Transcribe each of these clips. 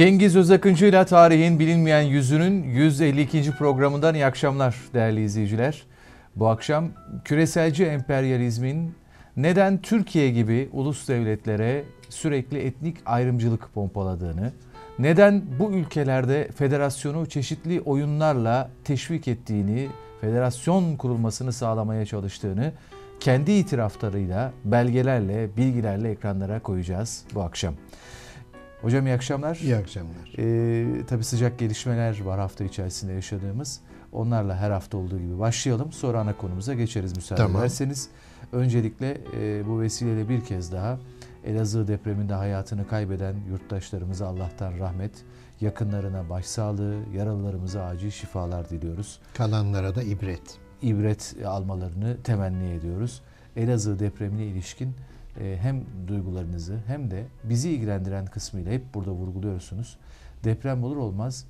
Cengiz Özakıncı ile Tarihin Bilinmeyen Yüzünün 152. programından iyi akşamlar değerli izleyiciler. Bu akşam küreselci emperyalizmin neden Türkiye gibi ulus devletlere sürekli etnik ayrımcılık pompaladığını, neden bu ülkelerde federasyonu çeşitli oyunlarla teşvik ettiğini, federasyon kurulmasını sağlamaya çalıştığını kendi itiraflarıyla, belgelerle, bilgilerle ekranlara koyacağız bu akşam. Hocam iyi akşamlar. İyi akşamlar. Ee, tabii sıcak gelişmeler var hafta içerisinde yaşadığımız. Onlarla her hafta olduğu gibi başlayalım. Sonra ana konumuza geçeriz müsaade tamam. ederseniz. Öncelikle e, bu vesileyle bir kez daha Elazığ depreminde hayatını kaybeden yurttaşlarımıza Allah'tan rahmet, yakınlarına başsağlığı, yaralılarımıza acil şifalar diliyoruz. Kalanlara da ibret. İbret almalarını temenni ediyoruz. Elazığ depremine ilişkin ee, hem duygularınızı hem de bizi ilgilendiren kısmıyla hep burada vurguluyorsunuz. Deprem olur olmaz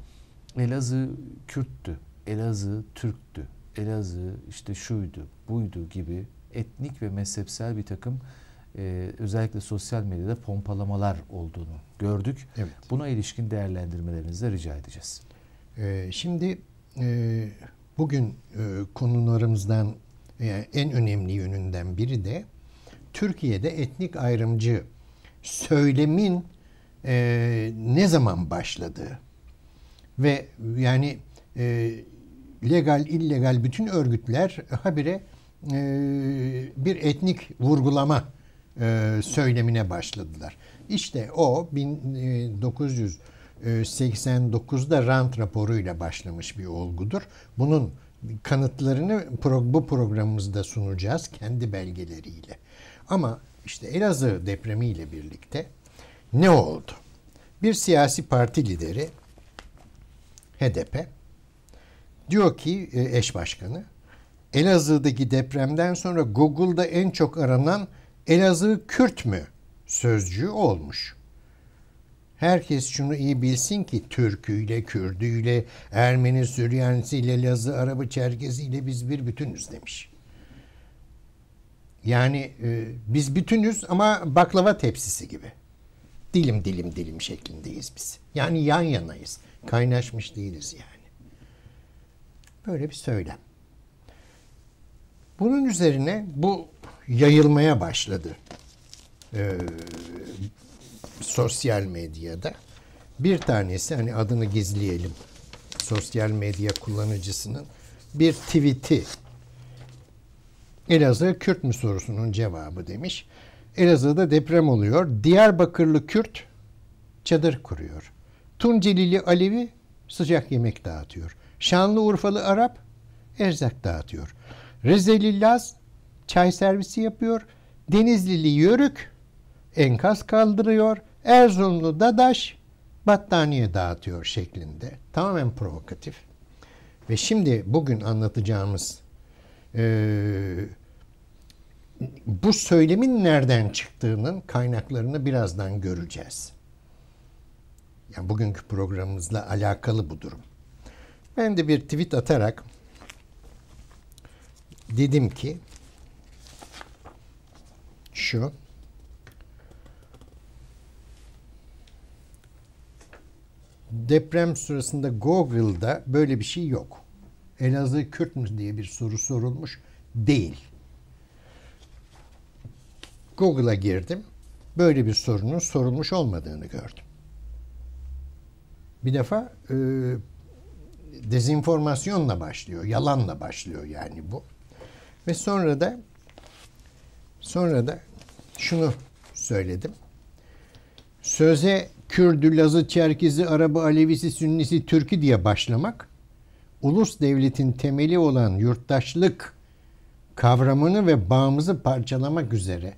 Elazığ Kürttü, Elazığ Türktü, Elazığ işte şuydu, buydu gibi etnik ve mezhepsel bir takım e, özellikle sosyal medyada pompalamalar olduğunu gördük. Evet. Buna ilişkin değerlendirmelerinizi de rica edeceğiz. Ee, şimdi e, bugün e, konularımızdan e, en önemli yönünden biri de Türkiye'de etnik ayrımcı söylemin e, ne zaman başladığı ve yani e, legal illegal bütün örgütler habire e, bir etnik vurgulama e, söylemine başladılar. İşte o 1989'da e, Rand raporuyla başlamış bir olgudur. Bunun kanıtlarını bu programımızda sunacağız kendi belgeleriyle. Ama işte Elazığ depremiyle birlikte ne oldu? Bir siyasi parti lideri HDP diyor ki e, eş başkanı Elazığ'daki depremden sonra Google'da en çok aranan Elazığ Kürt mü sözcüğü olmuş. Herkes şunu iyi bilsin ki Türküyle, Kürdüyle, Ermeni, Süryanisiyle, Lazı, Arabı, Çerkeziyle biz bir bütünüz demiş. Yani e, biz bütünüz ama baklava tepsisi gibi. Dilim dilim dilim şeklindeyiz biz. Yani yan yanayız. Kaynaşmış değiliz yani. Böyle bir söylem. Bunun üzerine bu yayılmaya başladı. Ee, sosyal medyada. Bir tanesi hani adını gizleyelim. Sosyal medya kullanıcısının bir tweet'i Elazığ Kürt mü sorusunun cevabı demiş. Elazığ'da deprem oluyor. Diyarbakırlı Kürt çadır kuruyor. Tuncelili Alevi sıcak yemek dağıtıyor. Şanlıurfalı Arap erzak dağıtıyor. Rizeli Laz çay servisi yapıyor. Denizlili Yörük enkaz kaldırıyor. Erzurumlu Dadaş battaniye dağıtıyor şeklinde. Tamamen provokatif. Ve şimdi bugün anlatacağımız e, bu söylemin nereden çıktığının kaynaklarını birazdan göreceğiz. Yani bugünkü programımızla alakalı bu durum. Ben de bir tweet atarak dedim ki şu deprem sırasında Google'da böyle bir şey yok. Elazığ Kürt mü diye bir soru sorulmuş. Değil. Google'a girdim. Böyle bir sorunun sorulmuş olmadığını gördüm. Bir defa e, dezinformasyonla başlıyor, yalanla başlıyor yani bu. Ve sonra da sonra da şunu söyledim. Söze Kürdü, Lazı, Çerkizi, Arabı, Alevisi, Sünnisi, Türkü diye başlamak ulus devletin temeli olan yurttaşlık kavramını ve bağımızı parçalamak üzere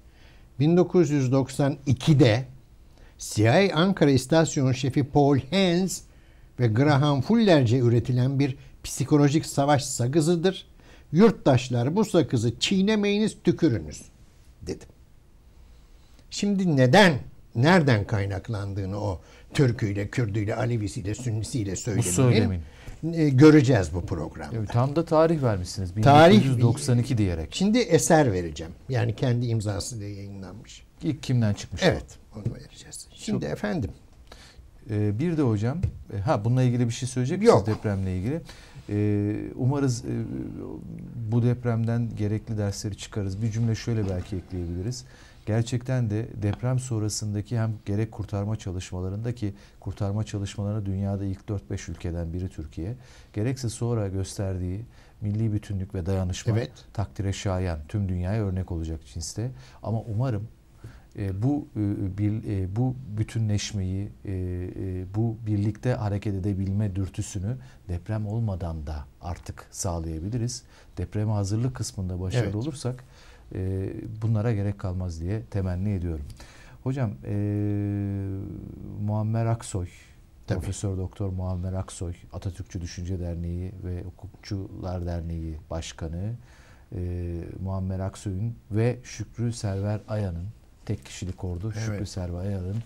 1992'de CIA Ankara İstasyon Şefi Paul Hens ve Graham Fuller'ce üretilen bir psikolojik savaş sakızıdır. Yurttaşlar bu sakızı çiğnemeyiniz tükürünüz dedim. Şimdi neden, nereden kaynaklandığını o Türküyle, Kürdüyle, Alevisiyle, Sünnisiyle söylemenin e, göreceğiz bu programda. Evet, tam da tarih vermişsiniz. 1992 tarih, diyerek. Şimdi eser vereceğim. Yani kendi imzası da yayınlanmış. İlk kimden çıkmış? Evet. Onu vereceğiz. Şimdi Çok... efendim. Ee, bir de hocam, e, ha bununla ilgili bir şey söyleyecek Yok. depremle ilgili? Ee, umarız e, bu depremden gerekli dersleri çıkarız. Bir cümle şöyle belki ekleyebiliriz gerçekten de deprem sonrasındaki hem gerek kurtarma çalışmalarındaki kurtarma çalışmalarına dünyada ilk 4-5 ülkeden biri Türkiye gerekse sonra gösterdiği milli bütünlük ve dayanışma evet. takdire şayan tüm dünyaya örnek olacak cinste ama umarım e, bu e, bir, e, bu bütünleşmeyi, e, e, bu birlikte hareket edebilme dürtüsünü deprem olmadan da artık sağlayabiliriz. Depreme hazırlık kısmında başarılı evet. olursak e, bunlara gerek kalmaz diye temenni ediyorum. Hocam e, Muammer Aksoy, Tabii. Profesör Doktor Muammer Aksoy, Atatürkçü Düşünce Derneği ve Hukukçular Derneği Başkanı e, Muammer Aksoy'un ve Şükrü Server Aya'nın tek kişilik ordu evet. Şükrü Server Aya'nın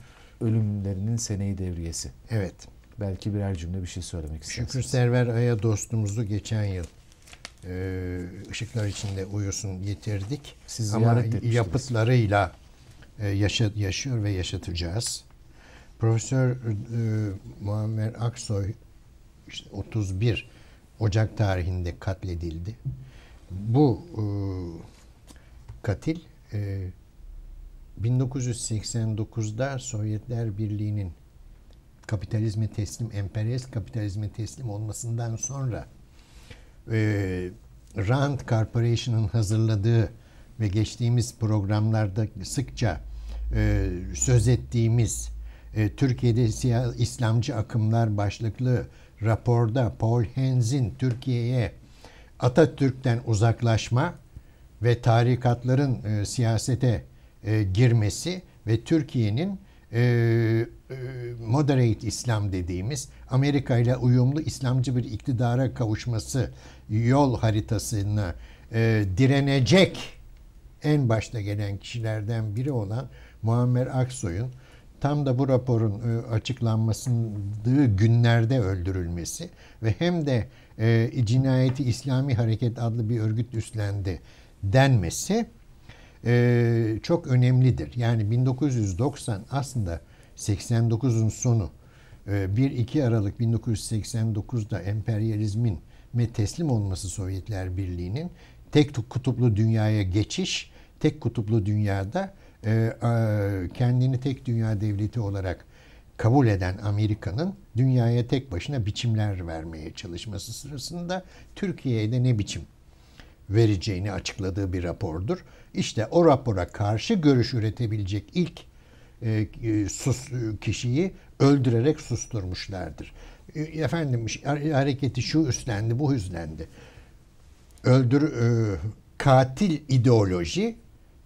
ölümlerinin seneyi devriyesi. Evet. Belki birer cümle bir şey söylemek istersiniz. Şükrü Server Aya dostumuzu geçen yıl e, ışıklar içinde uyusun getirdik. Siz yapıtlarıyla e, yaşa, yaşıyor ve yaşatacağız. Profesör e, Muammer Aksoy işte 31 Ocak tarihinde katledildi. Bu e, katil e, 1989'da Sovyetler Birliği'nin kapitalizme teslim, emperyalist kapitalizme teslim olmasından sonra e, Rand Corporation'ın hazırladığı ve geçtiğimiz programlarda sıkça e, söz ettiğimiz e, Türkiye'de siyah, İslamcı akımlar başlıklı raporda Paul Henz'in Türkiye'ye Atatürk'ten uzaklaşma ve tarikatların e, siyasete e, girmesi ve Türkiye'nin e, e, moderate İslam dediğimiz Amerika ile uyumlu İslamcı bir iktidara kavuşması yol haritasını e, direnecek en başta gelen kişilerden biri olan Muammer Aksoy'un tam da bu raporun e, açıklanmasındığı günlerde öldürülmesi ve hem de e, cinayeti İslami Hareket adlı bir örgüt üstlendi denmesi e, çok önemlidir. Yani 1990 aslında 89'un sonu 1-2 ee, Aralık 1989'da emperyalizmin ve teslim olması Sovyetler Birliği'nin tek kutuplu dünyaya geçiş, tek kutuplu dünyada e, kendini tek dünya devleti olarak kabul eden Amerika'nın dünyaya tek başına biçimler vermeye çalışması sırasında Türkiye'ye de ne biçim vereceğini açıkladığı bir rapordur. İşte o rapora karşı görüş üretebilecek ilk e, e sus e, kişiyi öldürerek susturmuşlardır. E, efendim hareketi şu üstlendi, bu üstlendi. Öldür e, katil ideoloji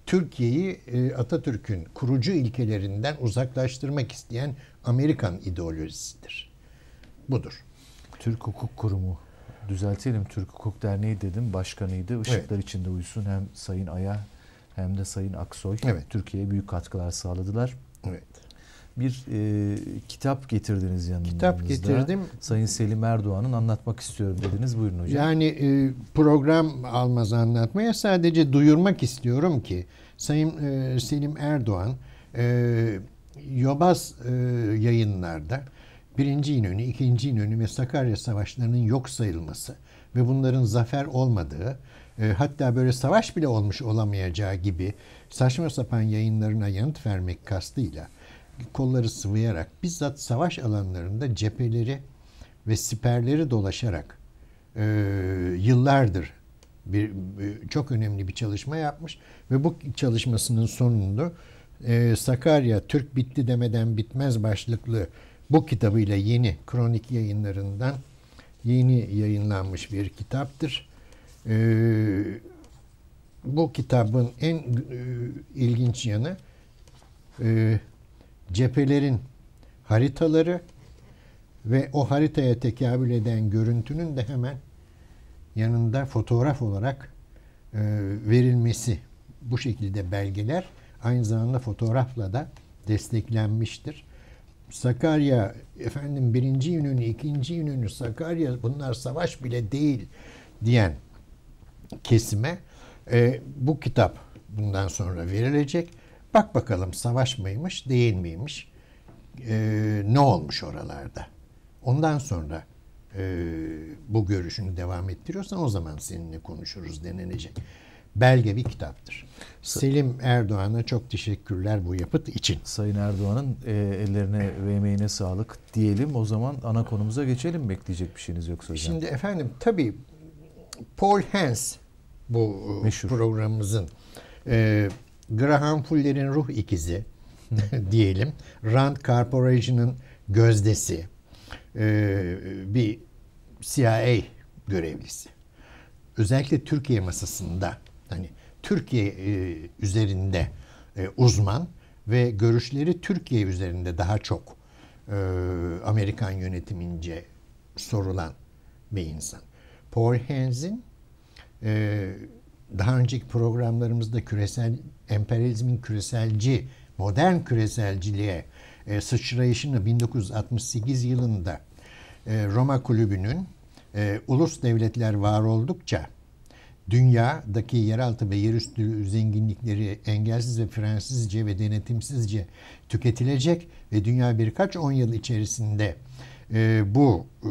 Türkiye'yi e, Atatürk'ün kurucu ilkelerinden uzaklaştırmak isteyen Amerikan ideolojisidir. Budur. Türk Hukuk Kurumu düzeltelim Türk Hukuk Derneği dedim başkanıydı. Işıklar evet. içinde uyusun hem Sayın Aya hem de Sayın Aksoy evet. Türkiye'ye büyük katkılar sağladılar. Evet bir e, kitap getirdiniz yanınızda. Kitap getirdim. Sayın Selim Erdoğan'ın anlatmak istiyorum dediniz. Buyurun hocam. Yani e, program almaz anlatmaya sadece duyurmak istiyorum ki Sayın e, Selim Erdoğan e, Yobaz e, yayınlarda birinci İnönü, ikinci İnönü ve Sakarya Savaşları'nın yok sayılması ve bunların zafer olmadığı e, hatta böyle savaş bile olmuş olamayacağı gibi saçma sapan yayınlarına yanıt vermek kastıyla kolları sıvayarak bizzat savaş alanlarında cepheleri ve siperleri dolaşarak e, yıllardır bir e, çok önemli bir çalışma yapmış ve bu çalışmasının sonunda e, Sakarya Türk bitti demeden bitmez başlıklı bu kitabıyla yeni kronik yayınlarından yeni yayınlanmış bir kitaptır. E, bu kitabın en e, ilginç yanı e, cephelerin haritaları ve o haritaya tekabül eden görüntünün de hemen yanında fotoğraf olarak e, verilmesi bu şekilde belgeler aynı zamanda fotoğrafla da desteklenmiştir. Sakarya efendim birinci yönünü, ikinci yönünü Sakarya bunlar savaş bile değil diyen kesime e, bu kitap bundan sonra verilecek Bak bakalım savaş mıymış değil miymiş? Ee, ne olmuş oralarda? Ondan sonra e, bu görüşünü devam ettiriyorsan o zaman seninle konuşuruz denenecek. Belge bir kitaptır. Sa Selim Erdoğan'a çok teşekkürler bu yapıt için. Sayın Erdoğan'ın e, ellerine ve emeğine sağlık diyelim. O zaman ana konumuza geçelim. Bekleyecek bir şeyiniz yoksa hocam. Şimdi efendim tabii Paul Hans bu e, Meşhur. programımızın e, Graham Fuller'in ruh ikizi diyelim. Rand Corporation'ın gözdesi. E, bir CIA görevlisi. Özellikle Türkiye masasında hani Türkiye e, üzerinde e, uzman ve görüşleri Türkiye üzerinde daha çok Amerikan yönetimince sorulan bir insan. Paul Hensin daha önceki programlarımızda küresel emperyalizmin küreselci, modern küreselciliğe e, sıçrayışını 1968 yılında e, Roma Kulübü'nün e, ulus devletler var oldukça dünyadaki yeraltı ve yerüstü zenginlikleri engelsiz ve frensizce ve denetimsizce tüketilecek ve dünya birkaç on yıl içerisinde e, bu e,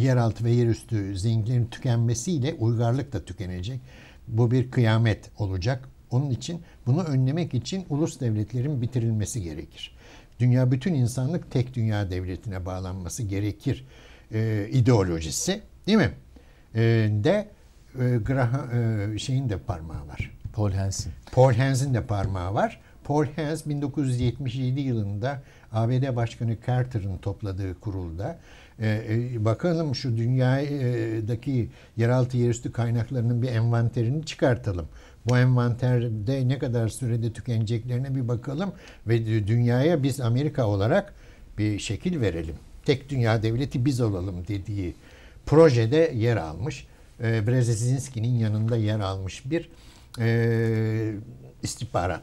yeraltı ve yerüstü zenginlerin tükenmesiyle uygarlık da tükenecek. Bu bir kıyamet olacak. Onun için bunu önlemek için ulus devletlerin bitirilmesi gerekir. Dünya bütün insanlık tek dünya devletine bağlanması gerekir e, ideolojisi değil mi? E, de e, Graham, e, şeyin de parmağı var. Paul Hans'in. Paul Hans'in de parmağı var. Paul Hans 1977 yılında ABD Başkanı Carter'ın topladığı kurulda e, e, bakalım şu dünyadaki yeraltı yerüstü kaynaklarının bir envanterini çıkartalım bu envanterde ne kadar sürede tükeneceklerine bir bakalım ve dünyaya biz Amerika olarak bir şekil verelim. Tek dünya devleti biz olalım dediği projede yer almış. Ee, Brzezinski'nin yanında yer almış bir e, istihbarat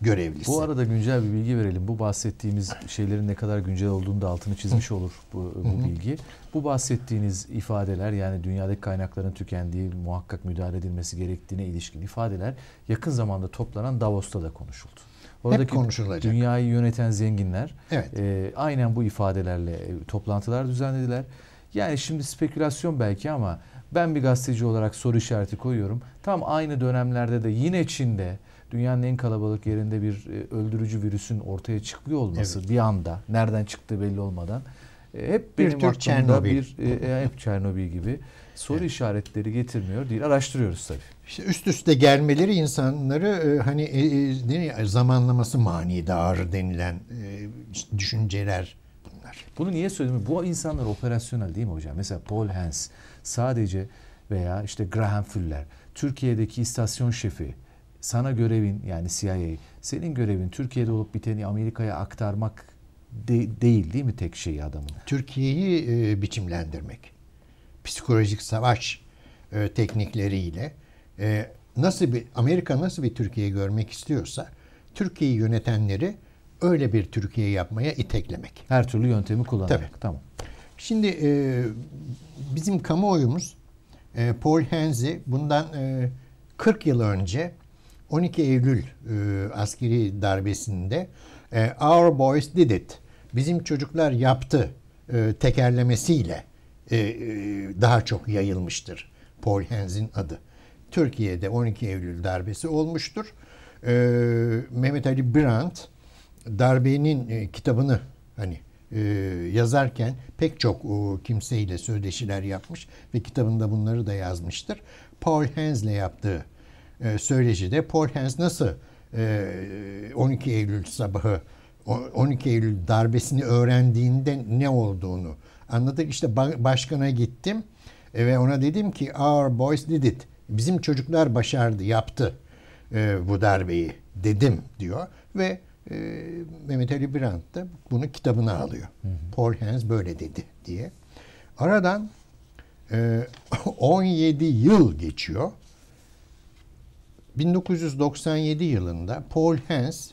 görevlisi. Bu arada güncel bir bilgi verelim. Bu bahsettiğimiz şeylerin ne kadar güncel olduğunu da altını çizmiş olur bu, bu bilgi. Bu bahsettiğiniz ifadeler yani dünyadaki kaynakların tükendiği, muhakkak müdahale edilmesi gerektiğine ilişkin ifadeler yakın zamanda toplanan Davos'ta da konuşuldu. Oradaki Hep dünyayı yöneten zenginler evet. e, aynen bu ifadelerle e, toplantılar düzenlediler. Yani şimdi spekülasyon belki ama ben bir gazeteci olarak soru işareti koyuyorum. Tam aynı dönemlerde de yine Çin'de dünyanın en kalabalık yerinde bir e, öldürücü virüsün ortaya çıkıyor olması evet. bir anda nereden çıktı belli olmadan e, hep bir benim tür Çernobil. bir e, e, hep Çernobil gibi soru evet. işaretleri getirmiyor değil araştırıyoruz tabii. İşte üst üste gelmeleri insanları e, hani e, nereye zamanlaması manidar denilen e, düşünceler bunlar. Bunu niye söyledim? Bu insanlar operasyonel değil mi hocam? Mesela Paul Hans, sadece veya işte Graham Fuller Türkiye'deki istasyon şefi sana görevin yani CIA senin görevin Türkiye'de olup biteni Amerika'ya aktarmak de, değil değil mi tek şeyi adamın? Türkiye'yi e, biçimlendirmek. Psikolojik savaş e, teknikleriyle e, nasıl bir Amerika nasıl bir Türkiye görmek istiyorsa Türkiye'yi yönetenleri öyle bir Türkiye yapmaya iteklemek. Her türlü yöntemi kullanarak. Tabii. Tamam. Şimdi e, bizim kamuoyumuz e, Paul Henze bundan e, 40 yıl önce 12 Eylül e, askeri darbesinde e, Our Boys Did It, Bizim Çocuklar Yaptı e, tekerlemesiyle e, e, daha çok yayılmıştır Paul Hens'in adı. Türkiye'de 12 Eylül darbesi olmuştur. E, Mehmet Ali Brandt darbenin e, kitabını hani e, yazarken pek çok o, kimseyle söyleşiler yapmış ve kitabında bunları da yazmıştır. Paul Hens'le yaptığı e, söylecide Paul Hens nasıl 12 e, Eylül sabahı 12 Eylül darbesini öğrendiğinde ne olduğunu anladık. İşte başkana gittim e, ve ona dedim ki our boys did it. Bizim çocuklar başardı, yaptı e, bu darbeyi dedim diyor ve Mehmet Ali Brandt da bunu kitabına alıyor. Hı hı. Paul Hens böyle dedi diye. Aradan 17 yıl geçiyor 1997 yılında Paul Hens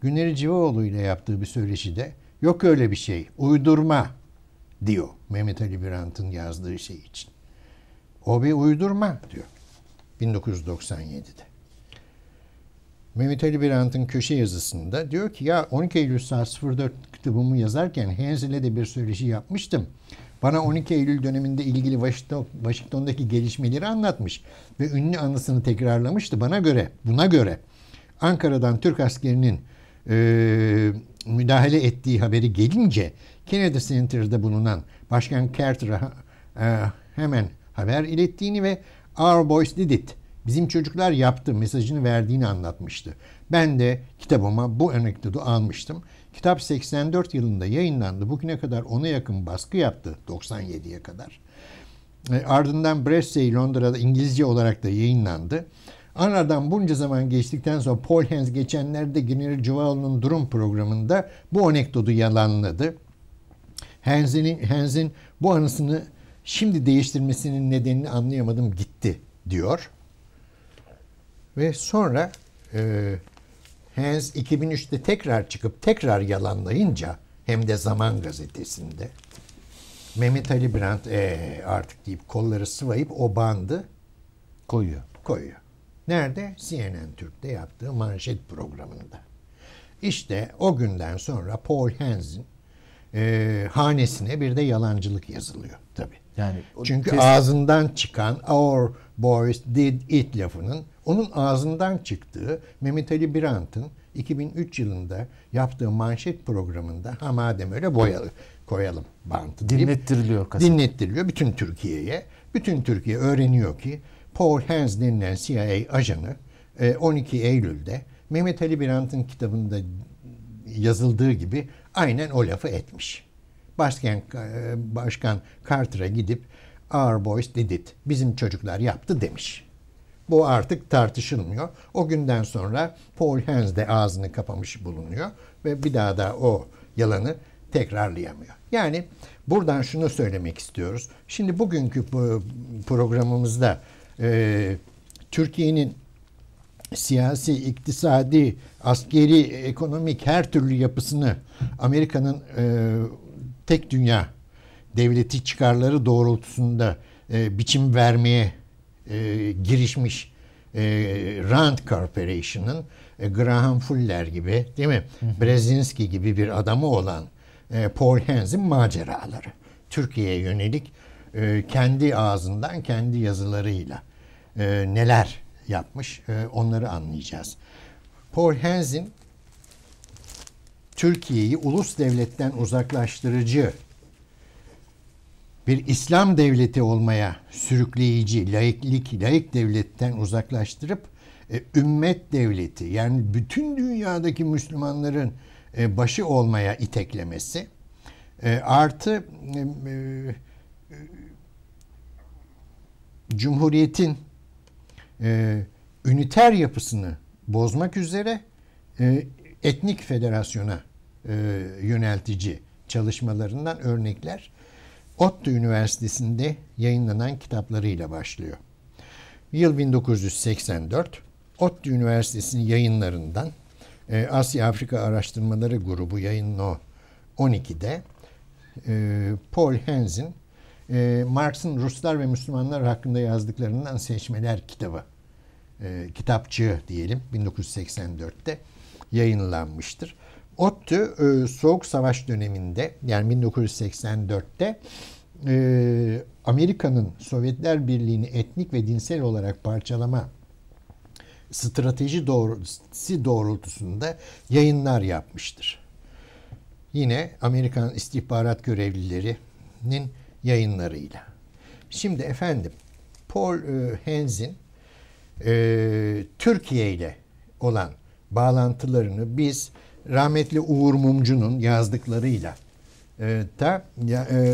Güneri Civaoğlu ile yaptığı bir söyleşide yok öyle bir şey, uydurma diyor Mehmet Ali Birant'ın yazdığı şey için. O bir uydurma diyor 1997'de. Mehmet Ali Birant'ın köşe yazısında diyor ki ya 12 Eylül saat 04 kitabımı yazarken Heinz de bir söyleşi yapmıştım. Bana 12 Eylül döneminde ilgili Washington'daki gelişmeleri anlatmış ve ünlü anısını tekrarlamıştı. Bana göre, buna göre Ankara'dan Türk askerinin e, müdahale ettiği haberi gelince Kennedy Center'da bulunan Başkan Carter'a e, hemen haber ilettiğini ve Our Boys Did It Bizim çocuklar yaptı mesajını verdiğini anlatmıştı. Ben de kitabıma bu anekdotu almıştım. Kitap 84 yılında yayınlandı. Bugüne kadar ona yakın baskı yaptı 97'ye kadar. E, ardından Bresey Londra'da İngilizce olarak da yayınlandı. Aradan bunca zaman geçtikten sonra Paul Hens geçenlerde Güneri Cuvaloğlu'nun durum programında bu anekdotu yalanladı. Hens'in Hens bu anısını şimdi değiştirmesinin nedenini anlayamadım gitti diyor. Ve sonra e, Hans 2003'te tekrar çıkıp tekrar yalanlayınca hem de Zaman gazetesinde Mehmet Ali Brandt ee, artık deyip kolları sıvayıp o bandı koyuyor. Koyuyor. Nerede? CNN Türk'te yaptığı manşet programında. İşte o günden sonra Paul Hans'in e, hanesine bir de yalancılık yazılıyor tabii. Yani çünkü ağzından çıkan "Our boys did it" lafının onun ağzından çıktığı Mehmet Ali Birant'ın 2003 yılında yaptığı manşet programında ha madem öyle boyalı koyalım bantı. Dinlettiriliyor kaset. Dinlettiriliyor bütün Türkiye'ye. Bütün Türkiye öğreniyor ki Paul Hans denilen CIA ajanı 12 e, Eylül'de Mehmet Ali Birant'ın kitabında yazıldığı gibi aynen o lafı etmiş. Başkan, e, Başkan Carter'a gidip Our boys did it. Bizim çocuklar yaptı demiş. Bu artık tartışılmıyor. O günden sonra Paul Hens de ağzını kapamış bulunuyor ve bir daha da o yalanı tekrarlayamıyor. Yani buradan şunu söylemek istiyoruz. Şimdi bugünkü programımızda e, Türkiye'nin siyasi, iktisadi, askeri, ekonomik her türlü yapısını Amerika'nın e, tek dünya devleti çıkarları doğrultusunda e, biçim vermeye e, girişmiş e, Rand Corporation'ın e, Graham Fuller gibi değil mi? Brezinski gibi bir adamı olan e, Paul Hens'in maceraları. Türkiye'ye yönelik e, kendi ağzından kendi yazılarıyla e, neler yapmış e, onları anlayacağız. Paul Hens'in Türkiye'yi ulus devletten uzaklaştırıcı bir İslam devleti olmaya sürükleyici, laiklik, laik devletten uzaklaştırıp e, ümmet devleti yani bütün dünyadaki Müslümanların e, başı olmaya iteklemesi e, artı e, e, Cumhuriyet'in e, üniter yapısını bozmak üzere e, etnik federasyona e, yöneltici çalışmalarından örnekler. Otto Üniversitesi'nde yayınlanan kitaplarıyla başlıyor. Yıl 1984, Otto Üniversitesi'nin yayınlarından e, Asya Afrika Araştırmaları Grubu yayının 12'de e, Paul Henz'in e, Marx'ın Ruslar ve Müslümanlar hakkında yazdıklarından seçmeler kitabı, kitapçığı diyelim 1984'te yayınlanmıştır. ODTÜ e, Soğuk Savaş döneminde yani 1984'te e, Amerika'nın Sovyetler Birliği'ni etnik ve dinsel olarak parçalama strateji doğrultusu doğrultusunda yayınlar yapmıştır. Yine Amerikan istihbarat görevlilerinin yayınlarıyla. Şimdi efendim Paul e, Hensin Türkiye ile olan bağlantılarını biz rahmetli Uğur Mumcu'nun yazdıklarıyla e, da ya, e, e,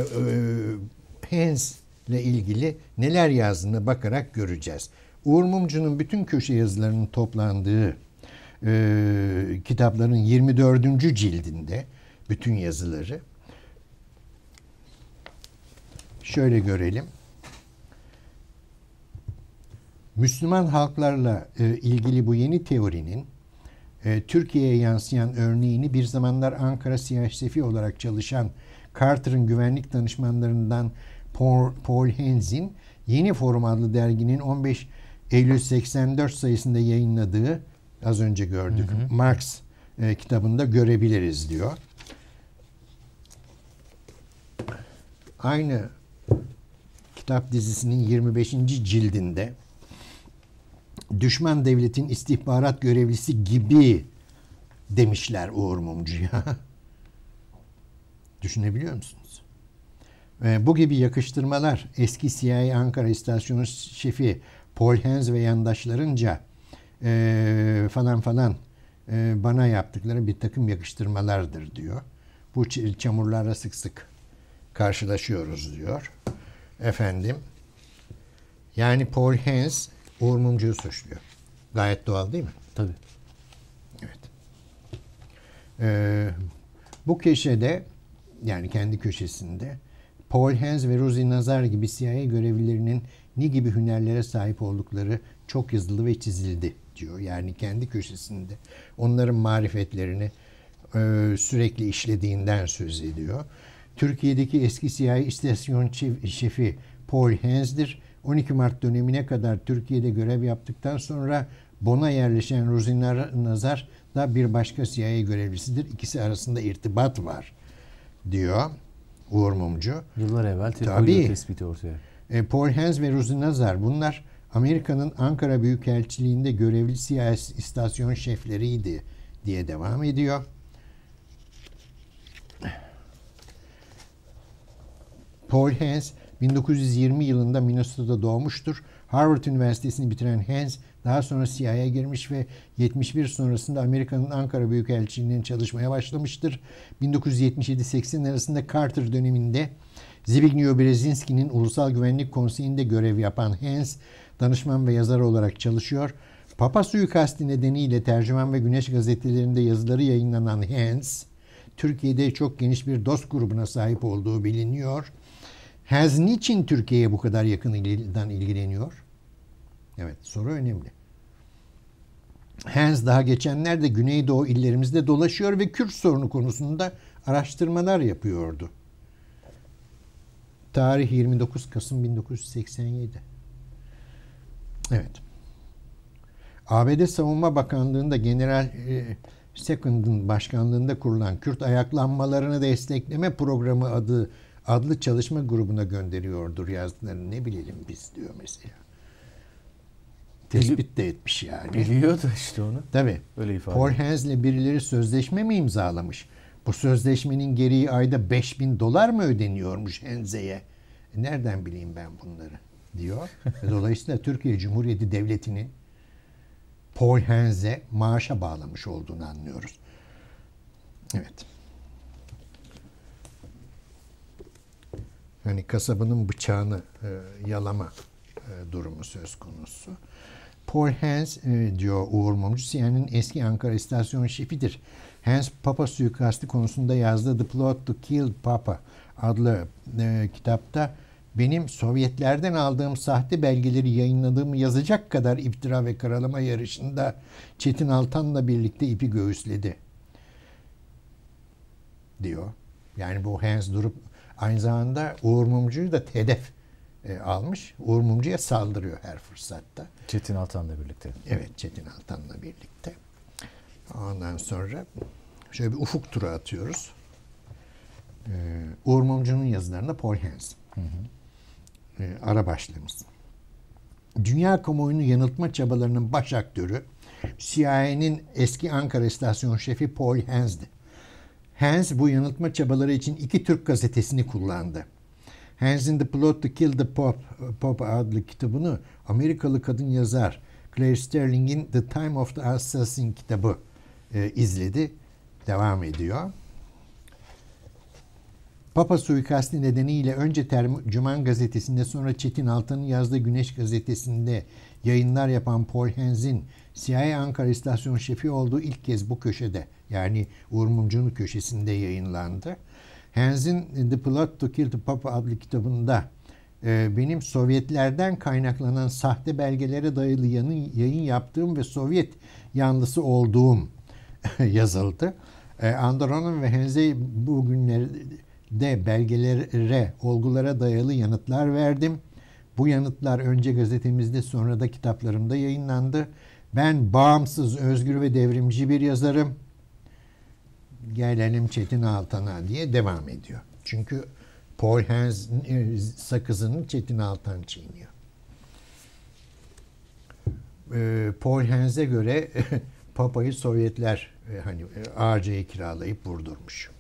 Hens ile ilgili neler yazdığını bakarak göreceğiz. Uğur Mumcu'nun bütün köşe yazılarının toplandığı e, kitapların 24. cildinde bütün yazıları şöyle görelim. Müslüman halklarla e, ilgili bu yeni teorinin e, Türkiye'ye yansıyan örneğini bir zamanlar Ankara siyasefi olarak çalışan Carter'ın güvenlik danışmanlarından Paul, Paul Henz'in Yeni Forum adlı derginin 15 Eylül 84 sayısında yayınladığı az önce gördük hı hı. Marx e, kitabında görebiliriz diyor. Aynı kitap dizisinin 25. cildinde düşman devletin istihbarat görevlisi gibi demişler Uğur Mumcu'ya. Düşünebiliyor musunuz? E, bu gibi yakıştırmalar eski CIA Ankara İstasyonu şefi Paul Hens ve yandaşlarınca e, falan falan e, bana yaptıkları bir takım yakıştırmalardır diyor. Bu çamurlarla sık sık karşılaşıyoruz diyor. Efendim yani Paul Hens Uğur Mumcu'yu suçluyor. Gayet doğal değil mi? Tabii. Evet. Ee, bu köşede yani kendi köşesinde Paul Hens ve Rosie Nazar gibi CIA görevlilerinin ne gibi hünerlere sahip oldukları çok yazılı ve çizildi diyor. Yani kendi köşesinde onların marifetlerini e, sürekli işlediğinden söz ediyor. Türkiye'deki eski CIA istasyon şefi Paul Hens'dir 12 Mart dönemine kadar Türkiye'de görev yaptıktan sonra Bon'a yerleşen Ruzi Nazar da bir başka CIA görevlisidir. İkisi arasında irtibat var diyor Uğur Mumcu. Yıllar evvel Tabii, tespiti ortaya. E, Paul Hens ve Ruzi Nazar bunlar Amerika'nın Ankara Büyükelçiliği'nde görevli CIA istasyon şefleriydi diye devam ediyor. Paul Hens 1920 yılında Minnesota'da doğmuştur. Harvard Üniversitesi'ni bitiren Hans daha sonra CIA'ya girmiş ve 71 sonrasında Amerika'nın Ankara Büyükelçiliği'nin çalışmaya başlamıştır. 1977-80 arasında Carter döneminde Zbigniew Brzezinski'nin Ulusal Güvenlik Konseyi'nde görev yapan Hans, danışman ve yazar olarak çalışıyor. Papa suikasti nedeniyle tercüman ve Güneş gazetelerinde yazıları yayınlanan Hans, Türkiye'de çok geniş bir dost grubuna sahip olduğu biliniyor. HES niçin Türkiye'ye bu kadar yakından ilgileniyor? Evet soru önemli. HES daha geçenlerde Güneydoğu illerimizde dolaşıyor ve Kürt sorunu konusunda araştırmalar yapıyordu. Tarih 29 Kasım 1987. Evet. ABD Savunma Bakanlığı'nda General e, Second'ın başkanlığında kurulan Kürt ayaklanmalarını destekleme programı adı adlı çalışma grubuna gönderiyordur yazdıklarını ne bilelim biz diyor mesela. Tespit de etmiş yani. Biliyor da işte onu. Tabii. Öyle ifade. Paul Hans'le birileri sözleşme mi imzalamış? Bu sözleşmenin gereği ayda 5000 dolar mı ödeniyormuş Henze'ye? E, nereden bileyim ben bunları diyor. E, dolayısıyla Türkiye Cumhuriyeti Devleti'nin Paul Henze maaşa bağlamış olduğunu anlıyoruz. Evet. hani kasabının bıçağını e, yalama e, durumu söz konusu. Paul Hans e, diyor Uğur Mumcu, CNN'in eski Ankara istasyon şefidir. Hans Papa Suikastı konusunda yazdığı The Plot to Kill Papa adlı e, kitapta benim Sovyetlerden aldığım sahte belgeleri yayınladığımı yazacak kadar iftira ve karalama yarışında Çetin Altan'la birlikte ipi göğüsledi diyor. Yani bu Hans durup Aynı zamanda Uğur Mumcu'yu da hedef e, almış. Uğur Mumcu'ya saldırıyor her fırsatta. Çetin Altan'la birlikte. Evet Çetin Altan'la birlikte. Ondan sonra şöyle bir ufuk turu atıyoruz. Ee, Uğur Mumcu'nun yazılarında Paul Hens, Ee, ara başlığımız. Dünya kamuoyunu yanıltma çabalarının baş aktörü CIA'nin eski Ankara istasyon şefi Paul Hans'di. Hans bu yanıltma çabaları için iki Türk gazetesini kullandı. Hans in The Plot to Kill the Pope, Pope adlı kitabını Amerikalı kadın yazar Claire Sterling'in The Time of the Assassin kitabı e, izledi. Devam ediyor. Papa suikastı nedeniyle önce Tercüman gazetesinde sonra Çetin Altan'ın yazdığı Güneş gazetesinde yayınlar yapan Paul Hens'in CIA Ankara İstasyon Şefi olduğu ilk kez bu köşede yani Uğur Mumcu'nun köşesinde yayınlandı. Henz'in The Plot to Kill the Papa adlı kitabında e, benim Sovyetlerden kaynaklanan sahte belgelere dayalı yayın yaptığım ve Sovyet yanlısı olduğum yazıldı. E, Andronov ve Henzey bu günlerde belgelere, olgulara dayalı yanıtlar verdim. Bu yanıtlar önce gazetemizde sonra da kitaplarımda yayınlandı. Ben bağımsız, özgür ve devrimci bir yazarım. Gelelim Çetin Altan'a diye devam ediyor. Çünkü Paul Hans e, sakızını Çetin Altan çiğniyor. E, Paul Hans'e göre Papa'yı Sovyetler e, hani AC'ye kiralayıp vurdurmuş.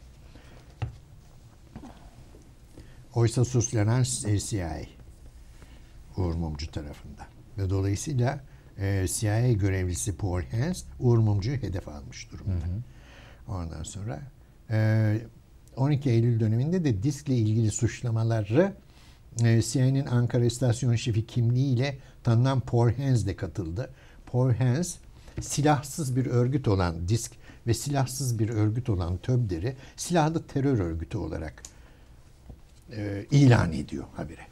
Oysa suçlanan CIA Uğur tarafında Ve dolayısıyla e, ee, CIA görevlisi Paul Hens Uğur Mumcu'yu hedef almış durumda. Hı hı. Ondan sonra e, 12 Eylül döneminde de diskle ilgili suçlamaları e, CIA'nin Ankara İstasyon Şefi kimliğiyle tanınan Paul Hens de katıldı. Paul Hens silahsız bir örgüt olan disk ve silahsız bir örgüt olan TÖBDER'i silahlı terör örgütü olarak e, ilan ediyor habire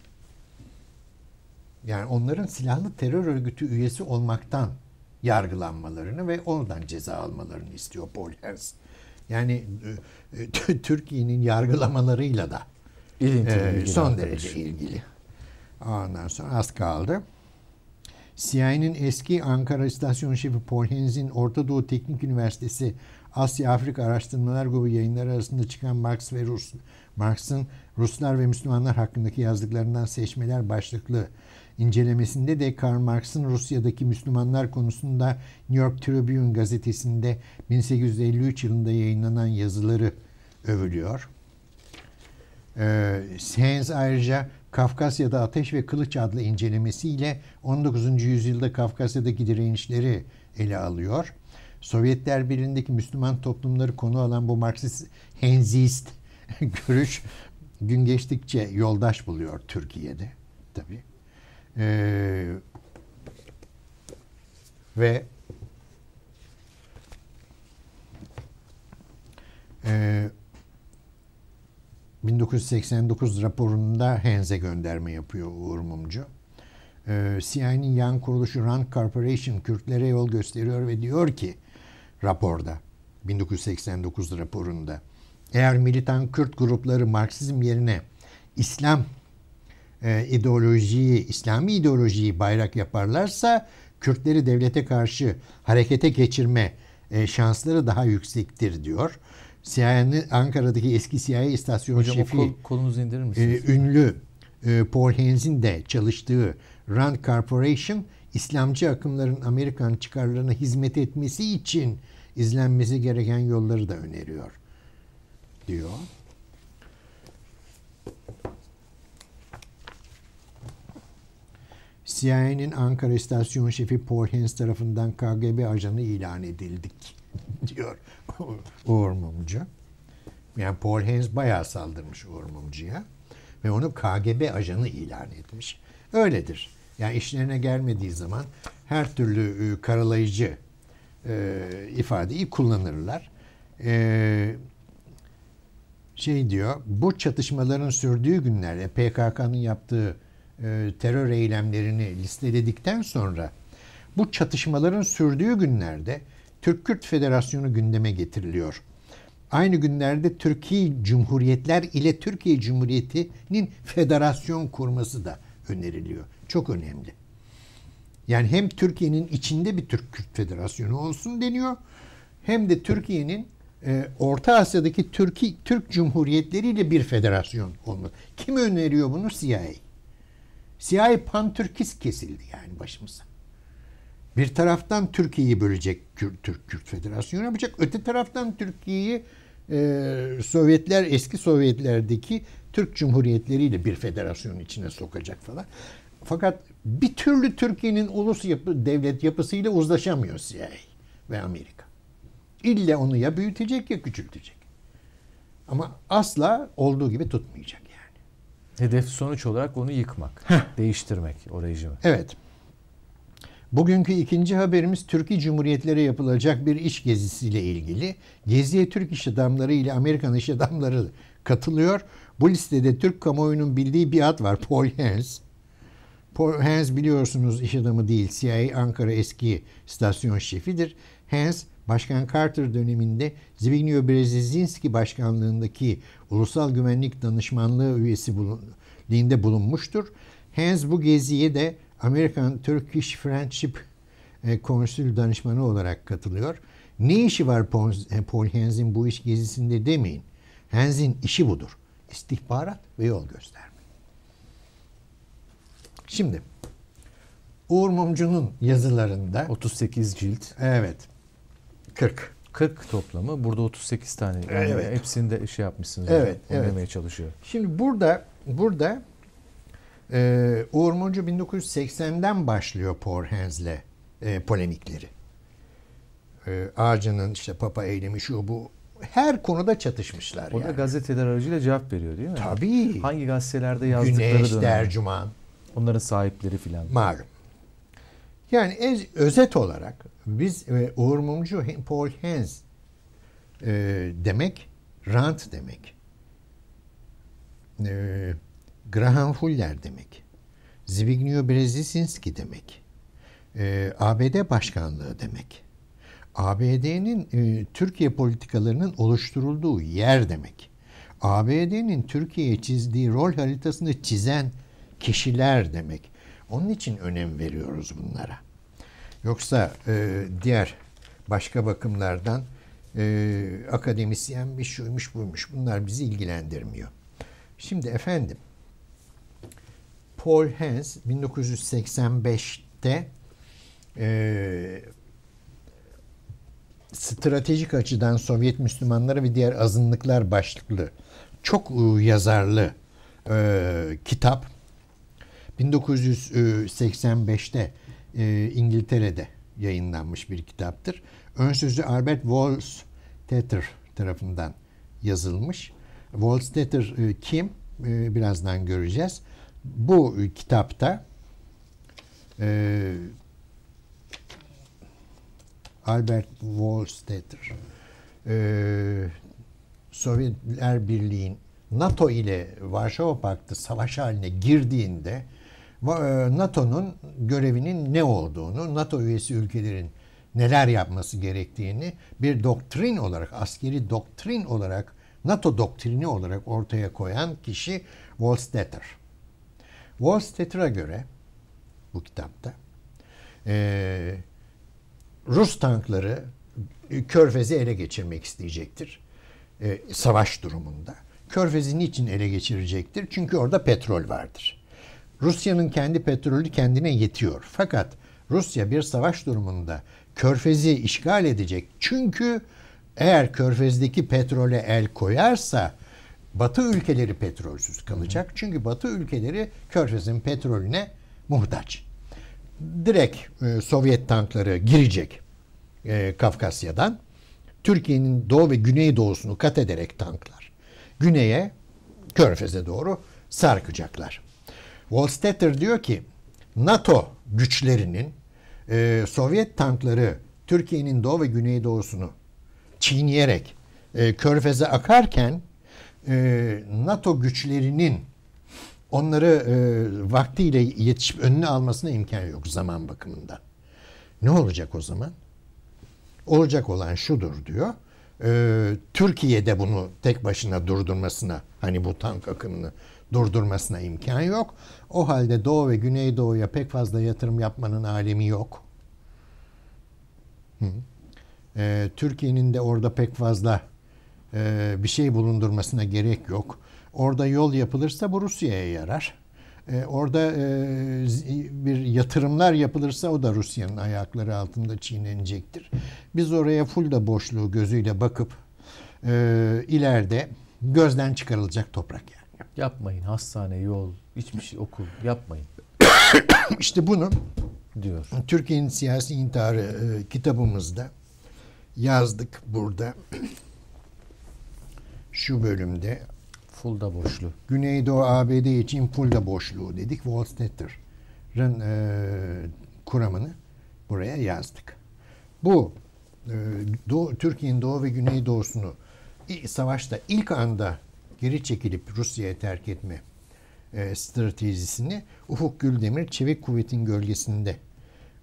yani onların silahlı terör örgütü üyesi olmaktan yargılanmalarını ve ondan ceza almalarını istiyor Paul Hers. Yani e, e, Türkiye'nin yargılamalarıyla da e, son derece ilgili. Ondan sonra az kaldı. CIA'nin eski Ankara istasyon Şefi Paul Hens'in Orta Doğu Teknik Üniversitesi Asya Afrika Araştırmalar Grubu yayınları arasında çıkan Marx ve Rus, Marx'ın Ruslar ve Müslümanlar hakkındaki yazdıklarından seçmeler başlıklı incelemesinde de Karl Marx'ın Rusya'daki Müslümanlar konusunda New York Tribune gazetesinde 1853 yılında yayınlanan yazıları övülüyor. Ee, Sainz ayrıca Kafkasya'da Ateş ve Kılıç adlı incelemesiyle 19. yüzyılda Kafkasya'daki direnişleri ele alıyor. Sovyetler Birliği'ndeki Müslüman toplumları konu alan bu Marksist Henziist görüş gün geçtikçe yoldaş buluyor Türkiye'de tabii. Ee, ve e, 1989 raporunda Henz'e gönderme yapıyor Uğur Mumcu. Ee, CIA'nin yan kuruluşu Rand Corporation Kürtlere yol gösteriyor ve diyor ki raporda 1989 raporunda eğer militan Kürt grupları Marksizm yerine İslam e, ideolojiyi, İslami ideolojiyi bayrak yaparlarsa Kürtleri devlete karşı harekete geçirme e, şansları daha yüksektir diyor. CIA'nın Ankara'daki eski CIA istasyon Hocam, şefi kol, indirir e, misiniz? E, ünlü e, Paul Hensin de çalıştığı Rand Corporation İslamcı akımların Amerikan çıkarlarına hizmet etmesi için izlenmesi gereken yolları da öneriyor diyor. CIA'nin Ankara İstasyon Şefi Paul Hens tarafından KGB ajanı ilan edildik diyor Uğur Mumcu. Yani Paul Hens bayağı saldırmış Uğur Mumcu'ya ve onu KGB ajanı ilan etmiş. Öyledir. Yani işlerine gelmediği zaman her türlü e, karalayıcı e, ifadeyi kullanırlar. E, şey diyor, bu çatışmaların sürdüğü günlerde PKK'nın yaptığı e, terör eylemlerini listeledikten sonra bu çatışmaların sürdüğü günlerde Türk-Kürt Federasyonu gündeme getiriliyor. Aynı günlerde Türkiye Cumhuriyetler ile Türkiye Cumhuriyeti'nin federasyon kurması da öneriliyor. Çok önemli. Yani hem Türkiye'nin içinde bir Türk-Kürt Federasyonu olsun deniyor hem de Türkiye'nin e, Orta Asya'daki Türkiye, Türk Cumhuriyetleri ile bir federasyon olması. Kim öneriyor bunu? CIA. Siyahi pan pantürkist kesildi yani başımıza. Bir taraftan Türkiye'yi bölecek Kürt, Türk Kürt Federasyonu yapacak. Öte taraftan Türkiye'yi e, Sovyetler eski Sovyetlerdeki Türk Cumhuriyetleriyle bir federasyon içine sokacak falan. Fakat bir türlü Türkiye'nin ulus yapı, devlet yapısıyla uzlaşamıyor CIA ve Amerika. İlle onu ya büyütecek ya küçültecek. Ama asla olduğu gibi tutmayacak. Hedef sonuç olarak onu yıkmak, değiştirmek o rejimi. Evet. Bugünkü ikinci haberimiz Türkiye Cumhuriyetleri yapılacak bir iş gezisiyle ilgili. Geziye Türk iş adamları ile Amerikan iş adamları katılıyor. Bu listede Türk kamuoyunun bildiği bir ad var Paul Hens. Paul Hens biliyorsunuz iş adamı değil CIA Ankara eski istasyon şefidir. Hens Başkan Carter döneminde Zbigniew Brzezinski başkanlığındaki Ulusal Güvenlik Danışmanlığı üyesi bulunduğunda bulunmuştur. Hans bu geziye de amerikan Turkish Friendship e, konsül danışmanı olarak katılıyor. Ne işi var e, Paul Hans'in bu iş gezisinde demeyin. Hans'in işi budur. İstihbarat ve yol gösterme. Şimdi Uğur Mumcu'nun yazılarında 38 cilt. Evet. 40. 40 toplamı. Burada 38 tane. Yani evet. hepsini şey yapmışsınız. Evet, hocam, evet. demeye çalışıyor. Şimdi burada burada e, Uğur Mumcu 1980'den başlıyor Porhens'le e, polemikleri. E, ağacının işte papa eylemi şu bu her konuda çatışmışlar. O yani. da gazeteler aracıyla cevap veriyor değil mi? Tabii. Hangi gazetelerde yazdıkları Güneş, dönem. Dercüman. Onların sahipleri filan. Malum. Yani ez, özet olarak biz e, Uğur Mumcu, Paul Hens e, demek rant demek. E, Graham Fuller demek. Zbigniew Brzezinski demek. E, ABD başkanlığı demek. ABD'nin e, Türkiye politikalarının oluşturulduğu yer demek. ABD'nin Türkiye'ye çizdiği rol haritasını çizen kişiler demek. Onun için önem veriyoruz bunlara. Yoksa e, diğer başka bakımlardan e, akademisyen bir şuymuş buymuş bunlar bizi ilgilendirmiyor. Şimdi efendim Paul Hens 1985'te e, stratejik açıdan Sovyet Müslümanları ve diğer azınlıklar başlıklı çok e, yazarlı e, kitap 1985'te e, İngiltere'de yayınlanmış bir kitaptır. Ön sözü Albert Wohlstetter tarafından yazılmış. Wohlstetter e, kim? E, birazdan göreceğiz. Bu e, kitapta e, Albert Wohlstetter e, Sovyetler Birliği'nin NATO ile Varşova Paktı savaş haline girdiğinde e, NATO'nun görevinin ne olduğunu, NATO üyesi ülkelerin neler yapması gerektiğini bir doktrin olarak, askeri doktrin olarak, NATO doktrini olarak ortaya koyan kişi Wolstetter. Wolstetter'a göre bu kitapta e, Rus tankları Körfez'i ele geçirmek isteyecektir. E, savaş durumunda. Körfez'i niçin ele geçirecektir? Çünkü orada petrol vardır. Rusya'nın kendi petrolü kendine yetiyor. Fakat Rusya bir savaş durumunda Körfez'i işgal edecek. Çünkü eğer Körfez'deki petrole el koyarsa Batı ülkeleri petrolsüz kalacak. Çünkü Batı ülkeleri Körfez'in petrolüne muhtaç. Direkt e, Sovyet tankları girecek e, Kafkasya'dan. Türkiye'nin doğu ve güneydoğusunu kat ederek tanklar. Güneye, Körfez'e doğru sarkacaklar. Wallstetter diyor ki NATO güçlerinin e, Sovyet tankları Türkiye'nin doğu ve güneydoğusunu çiğneyerek e, körfeze akarken e, NATO güçlerinin onları e, vaktiyle yetişip önüne almasına imkan yok zaman bakımından. Ne olacak o zaman? Olacak olan şudur diyor. E, Türkiye'de bunu tek başına durdurmasına hani bu tank akımını durdurmasına imkan yok. O halde Doğu ve Güneydoğu'ya pek fazla yatırım yapmanın alemi yok. Hı. Ee, Türkiye'nin de orada pek fazla e, bir şey bulundurmasına gerek yok. Orada yol yapılırsa bu Rusya'ya yarar. E, orada e, bir yatırımlar yapılırsa o da Rusya'nın ayakları altında çiğnenecektir. Biz oraya full da boşluğu gözüyle bakıp e, ileride gözden çıkarılacak toprak Yapmayın hastane, yol, hiçbir şey okul yapmayın. İşte bunu diyor. Türkiye'nin siyasi intiharı e, kitabımızda yazdık burada. Şu bölümde Fulda boşluğu. Güneydoğu ABD için Fulda boşluğu dedik. Wallstetter'ın e, kuramını buraya yazdık. Bu e, Doğu, Türkiye'nin doğu ve güneydoğusunu savaşta ilk anda geri çekilip Rusya'ya terk etme e, stratejisini Ufuk Güldemir Çevik Kuvvet'in Gölgesinde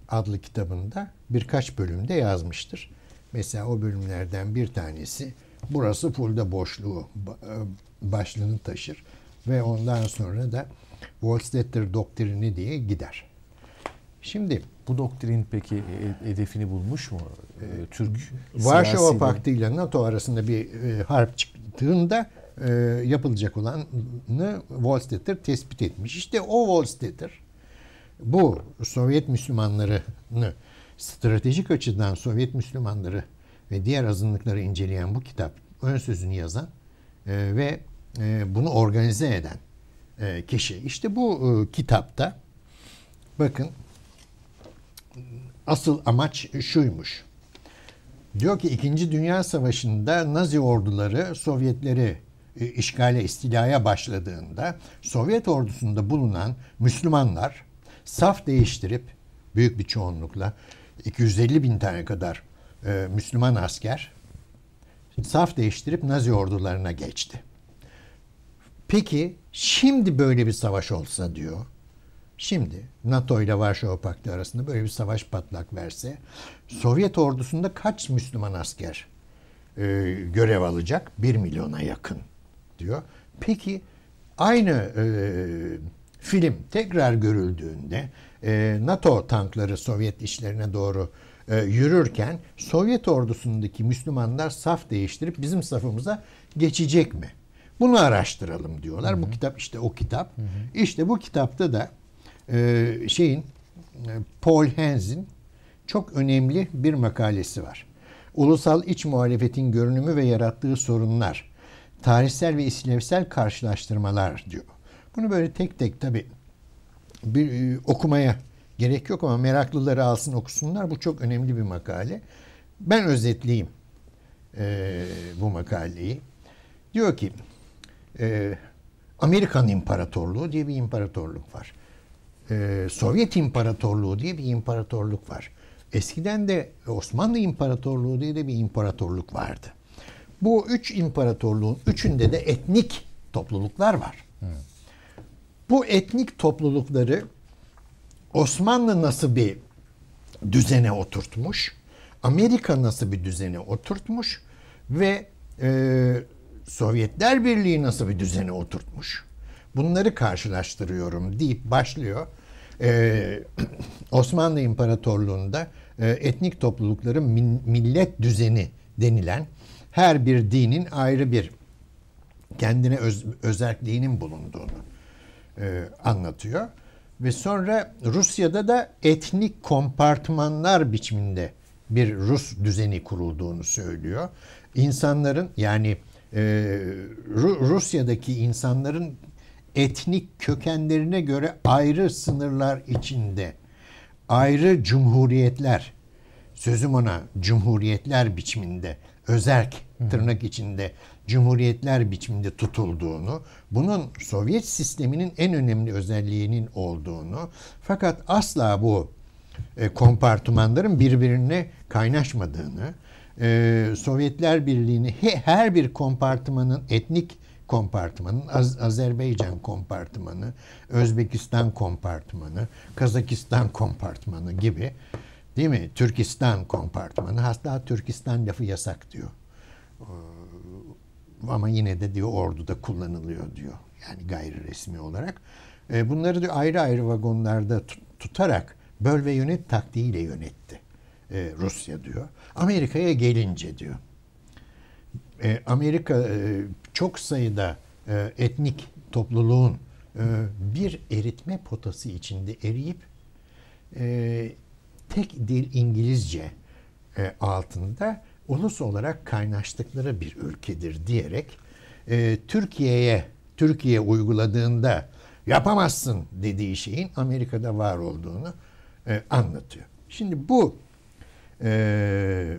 adlı kitabında birkaç bölümde yazmıştır. Mesela o bölümlerden bir tanesi burası fulda boşluğu e, başlığını taşır ve ondan sonra da Wollstetter doktrini diye gider. Şimdi bu doktrin peki e, hedefini bulmuş mu? E, Türk Varşova Paktı ile NATO arasında bir harp çıktığında e, yapılacak olanı Wall Wallstetter tespit etmiş. İşte o Wall Wallstetter bu Sovyet Müslümanlarını stratejik açıdan Sovyet Müslümanları ve diğer azınlıkları inceleyen bu kitap ön sözünü yazan e, ve e, bunu organize eden e, kişi. İşte bu e, kitapta bakın asıl amaç şuymuş. Diyor ki 2. Dünya Savaşı'nda Nazi orduları Sovyetleri e, işgale, istilaya başladığında Sovyet ordusunda bulunan Müslümanlar saf değiştirip büyük bir çoğunlukla 250 bin tane kadar e, Müslüman asker saf değiştirip Nazi ordularına geçti. Peki şimdi böyle bir savaş olsa diyor. Şimdi NATO ile Varşova Paktı arasında böyle bir savaş patlak verse Sovyet ordusunda kaç Müslüman asker e, görev alacak? 1 milyona yakın diyor. Peki aynı e, film tekrar görüldüğünde e, NATO tankları Sovyet işlerine doğru e, yürürken Sovyet ordusundaki Müslümanlar saf değiştirip bizim safımıza geçecek mi? Bunu araştıralım diyorlar. Hı hı. Bu kitap işte o kitap. Hı hı. İşte bu kitapta da e, şeyin e, Paul Hens'in çok önemli bir makalesi var. Ulusal iç muhalefetin görünümü ve yarattığı sorunlar tarihsel ve isilevsel karşılaştırmalar diyor. Bunu böyle tek tek tabi bir e, okumaya gerek yok ama meraklıları alsın okusunlar. Bu çok önemli bir makale. Ben özetleyeyim e, bu makaleyi. Diyor ki e, Amerikan İmparatorluğu diye bir imparatorluk var. E, Sovyet İmparatorluğu diye bir imparatorluk var. Eskiden de Osmanlı İmparatorluğu diye de bir imparatorluk vardı. Bu üç imparatorluğun üçünde de etnik topluluklar var. Bu etnik toplulukları Osmanlı nasıl bir düzene oturtmuş, Amerika nasıl bir düzene oturtmuş ve e, Sovyetler Birliği nasıl bir düzene oturtmuş. Bunları karşılaştırıyorum deyip başlıyor. Ee, Osmanlı İmparatorluğu'nda e, etnik toplulukların min, millet düzeni denilen her bir dinin ayrı bir kendine öz, özelliğinin bulunduğunu e, anlatıyor. Ve sonra Rusya'da da etnik kompartmanlar biçiminde bir Rus düzeni kurulduğunu söylüyor. İnsanların yani e, Ru Rusya'daki insanların etnik kökenlerine göre ayrı sınırlar içinde ayrı cumhuriyetler sözüm ona cumhuriyetler biçiminde özerk tırnak içinde cumhuriyetler biçiminde tutulduğunu, bunun Sovyet sisteminin en önemli özelliğinin olduğunu fakat asla bu e, kompartımanların birbirine kaynaşmadığını, e, Sovyetler Birliği'ni her bir kompartımanın etnik kompartmanın Az Azerbaycan kompartmanı Özbekistan kompartmanı Kazakistan kompartmanı gibi Değil mi? Türkistan kompartmanı. Hatta Türkistan lafı yasak diyor. Ee, ama yine de diyor orduda kullanılıyor diyor. Yani gayri resmi olarak. Ee, bunları diyor ayrı ayrı vagonlarda tutarak böl ve yönet taktiğiyle yönetti. Ee, Rusya diyor. Amerika'ya gelince diyor. Amerika e, çok sayıda e, etnik topluluğun e, bir eritme potası içinde eriyip tek dil İngilizce e, altında ulus olarak kaynaştıkları bir ülkedir diyerek e, Türkiye'ye Türkiye uyguladığında yapamazsın dediği şeyin Amerika'da var olduğunu e, anlatıyor. Şimdi bu e,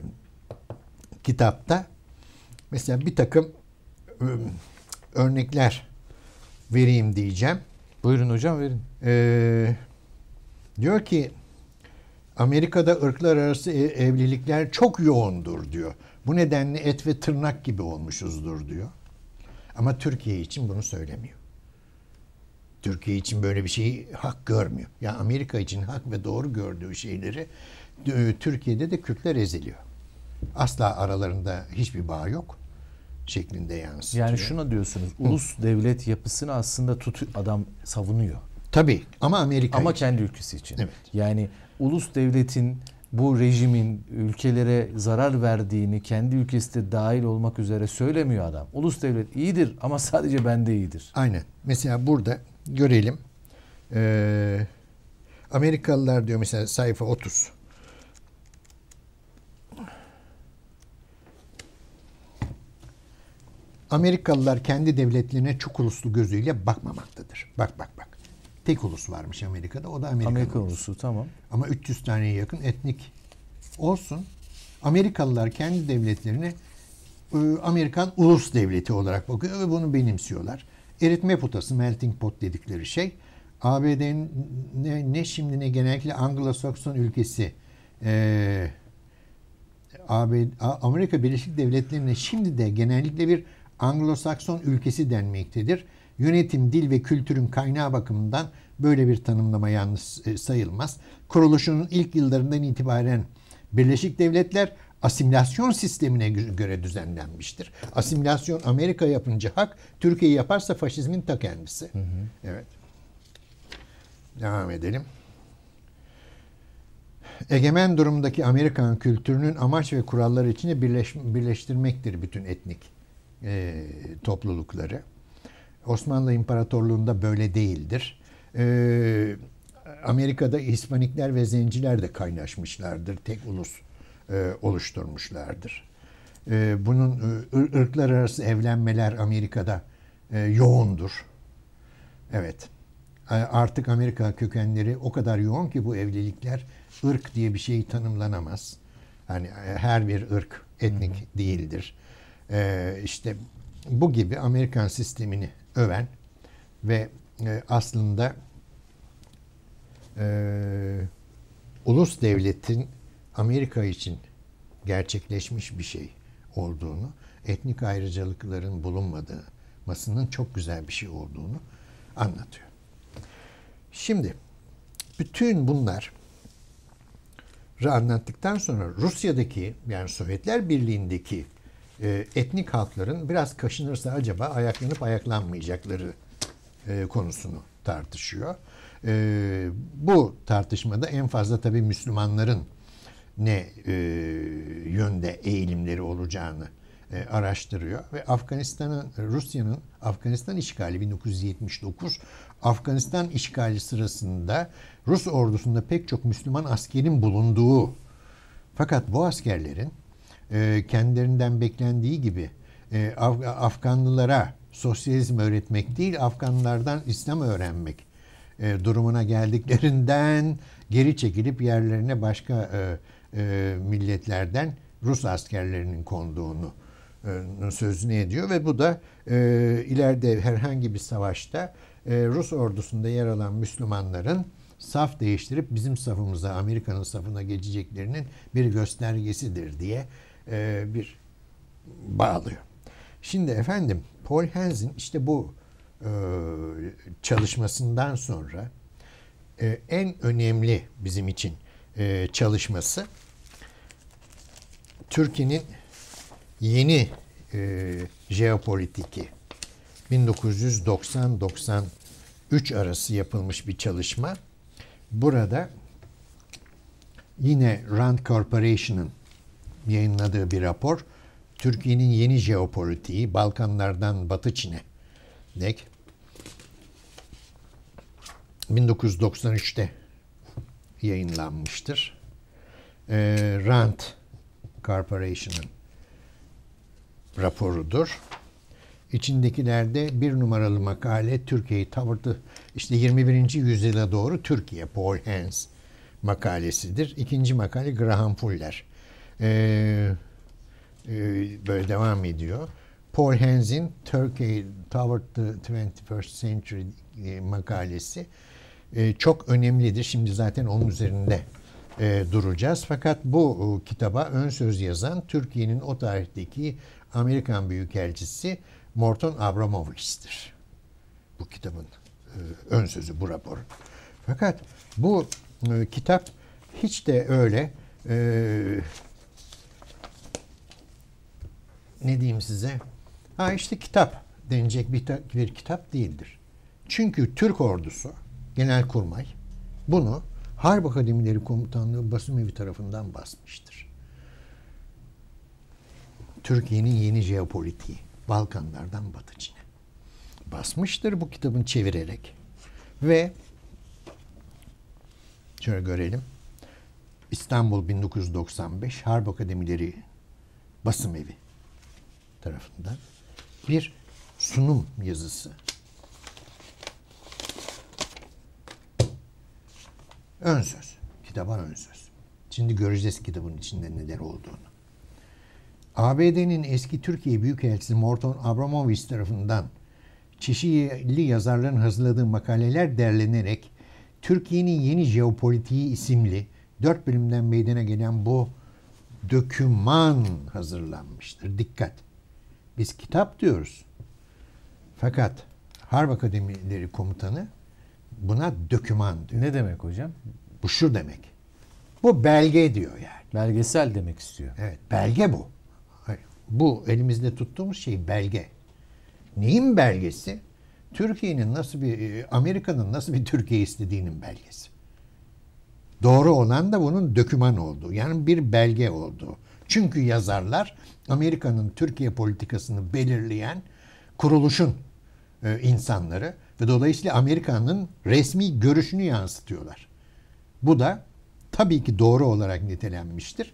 kitapta mesela bir takım e, örnekler vereyim diyeceğim. Buyurun hocam verin. E, diyor ki Amerika'da ırklar arası e, evlilikler çok yoğundur diyor. Bu nedenle et ve tırnak gibi olmuşuzdur diyor. Ama Türkiye için bunu söylemiyor. Türkiye için böyle bir şeyi hak görmüyor. Ya yani Amerika için hak ve doğru gördüğü şeyleri e, Türkiye'de de Kürtler eziliyor. Asla aralarında hiçbir bağ yok şeklinde yansıtıyor. Yani şuna diyorsunuz ulus devlet yapısını aslında tut adam savunuyor. Tabii ama Amerika Ama için. kendi ülkesi için. Evet. Yani ulus devletin bu rejimin ülkelere zarar verdiğini kendi ülkesi de dahil olmak üzere söylemiyor adam. Ulus devlet iyidir ama sadece bende iyidir. Aynen. Mesela burada görelim. Ee, Amerikalılar diyor mesela sayfa 30. Amerikalılar kendi devletlerine çok uluslu gözüyle bakmamaktadır. Bak bak bak tek ulus varmış Amerika'da. O da Amerikan, Amerika ulusu. ulusu. Tamam. Ama 300 taneye yakın etnik olsun. Amerikalılar kendi devletlerini e, Amerikan ulus devleti olarak bakıyor ve bunu benimsiyorlar. Eritme potası, melting pot dedikleri şey. ABD'nin ne, ne şimdi ne genellikle Anglo-Sakson ülkesi e, AB, Amerika Birleşik Devletleri'ne şimdi de genellikle bir Anglo-Sakson ülkesi denmektedir. Yönetim, dil ve kültürün kaynağı bakımından böyle bir tanımlama yalnız e, sayılmaz. Kuruluşunun ilk yıllarından itibaren Birleşik Devletler asimilasyon sistemine göre düzenlenmiştir. Asimilasyon Amerika yapınca hak, Türkiye yaparsa faşizmin ta kendisi. Hı hı. Evet. Devam edelim. Egemen durumdaki Amerikan kültürünün amaç ve kuralları içinde birleş, birleştirmektir bütün etnik e, toplulukları. Osmanlı İmparatorluğu'nda böyle değildir. E, Amerika'da İspanikler ve Zenciler de kaynaşmışlardır. Tek ulus e, oluşturmuşlardır. E, bunun e, ırklar arası evlenmeler Amerika'da e, yoğundur. Evet. E, artık Amerika kökenleri o kadar yoğun ki bu evlilikler ırk diye bir şey tanımlanamaz. Yani e, her bir ırk etnik Hı-hı. değildir. E, işte bu gibi Amerikan sistemini öven ve e, aslında e, ulus devletin Amerika için gerçekleşmiş bir şey olduğunu, etnik ayrıcalıkların bulunmadığı masının çok güzel bir şey olduğunu anlatıyor. Şimdi bütün bunlar anlattıktan sonra Rusya'daki yani Sovyetler Birliği'ndeki e, etnik halkların biraz kaşınırsa acaba ayaklanıp ayaklanmayacakları e, konusunu tartışıyor. E, bu tartışmada en fazla tabii Müslümanların ne e, yönde eğilimleri olacağını e, araştırıyor ve Afganistan'ın Rusya'nın Afganistan işgali 1979 Afganistan işgali sırasında Rus ordusunda pek çok Müslüman askerin bulunduğu fakat bu askerlerin e, kendilerinden beklendiği gibi e, Af- Afganlılara sosyalizm öğretmek değil, Afganlardan İslam öğrenmek e, durumuna geldiklerinden geri çekilip yerlerine başka e, e, milletlerden Rus askerlerinin konduğunu e, sözünü ediyor ve bu da e, ileride herhangi bir savaşta e, Rus ordusunda yer alan Müslümanların saf değiştirip bizim safımıza Amerika'nın safına geçeceklerinin bir göstergesidir diye e, bir bağlıyor. Şimdi efendim Paul Hens'in işte bu e, çalışmasından sonra e, en önemli bizim için e, çalışması Türkiye'nin yeni e, jeopolitiki 1990-93 arası yapılmış bir çalışma. Burada yine Rand Corporation'ın yayınladığı bir rapor. Türkiye'nin yeni jeopolitiği Balkanlardan Batı Çin'e dek 1993'te yayınlanmıştır. E, Rand Corporation'ın raporudur. İçindekilerde bir numaralı makale Türkiye'yi tavırdı. İşte 21. yüzyıla doğru Türkiye Paul Hans makalesidir. İkinci makale Graham Fuller e, e, böyle devam ediyor. Paul Hens'in Turkey Toward the 21st Century e, makalesi e, çok önemlidir. Şimdi zaten onun üzerinde e, duracağız. Fakat bu e, kitaba ön söz yazan Türkiye'nin o tarihteki Amerikan Büyükelçisi Morton Abramovich'tir. Bu kitabın e, ön sözü bu rapor. Fakat bu e, kitap hiç de öyle e, ne diyeyim size? Ha işte kitap denilecek bir, bir kitap değildir. Çünkü Türk ordusu, genelkurmay bunu Harp Akademileri Komutanlığı basım evi tarafından basmıştır. Türkiye'nin yeni jeopolitiği, Balkanlardan Batı Çin'e. Basmıştır bu kitabın çevirerek. Ve şöyle görelim. İstanbul 1995 Harp Akademileri basım evi tarafından bir sunum yazısı. Ön söz. Kitaba ön söz. Şimdi göreceğiz kitabın içinde neler olduğunu. ABD'nin eski Türkiye Büyükelçisi Morton Abramovich tarafından çeşitli yazarların hazırladığı makaleler derlenerek Türkiye'nin Yeni Jeopolitiği isimli dört bölümden meydana gelen bu döküman hazırlanmıştır. Dikkat! Biz kitap diyoruz. Fakat Harp Akademileri Komutanı buna döküman diyor. Ne demek hocam? Bu şu demek. Bu belge diyor yani. Belgesel demek istiyor. Evet belge bu. Bu elimizde tuttuğumuz şey belge. Neyin belgesi? Türkiye'nin nasıl bir, e, Amerika'nın nasıl bir Türkiye istediğinin belgesi. Doğru olan da bunun döküman olduğu. Yani bir belge olduğu. Çünkü yazarlar Amerika'nın Türkiye politikasını belirleyen kuruluşun e, insanları ve dolayısıyla Amerika'nın resmi görüşünü yansıtıyorlar. Bu da tabii ki doğru olarak nitelenmiştir.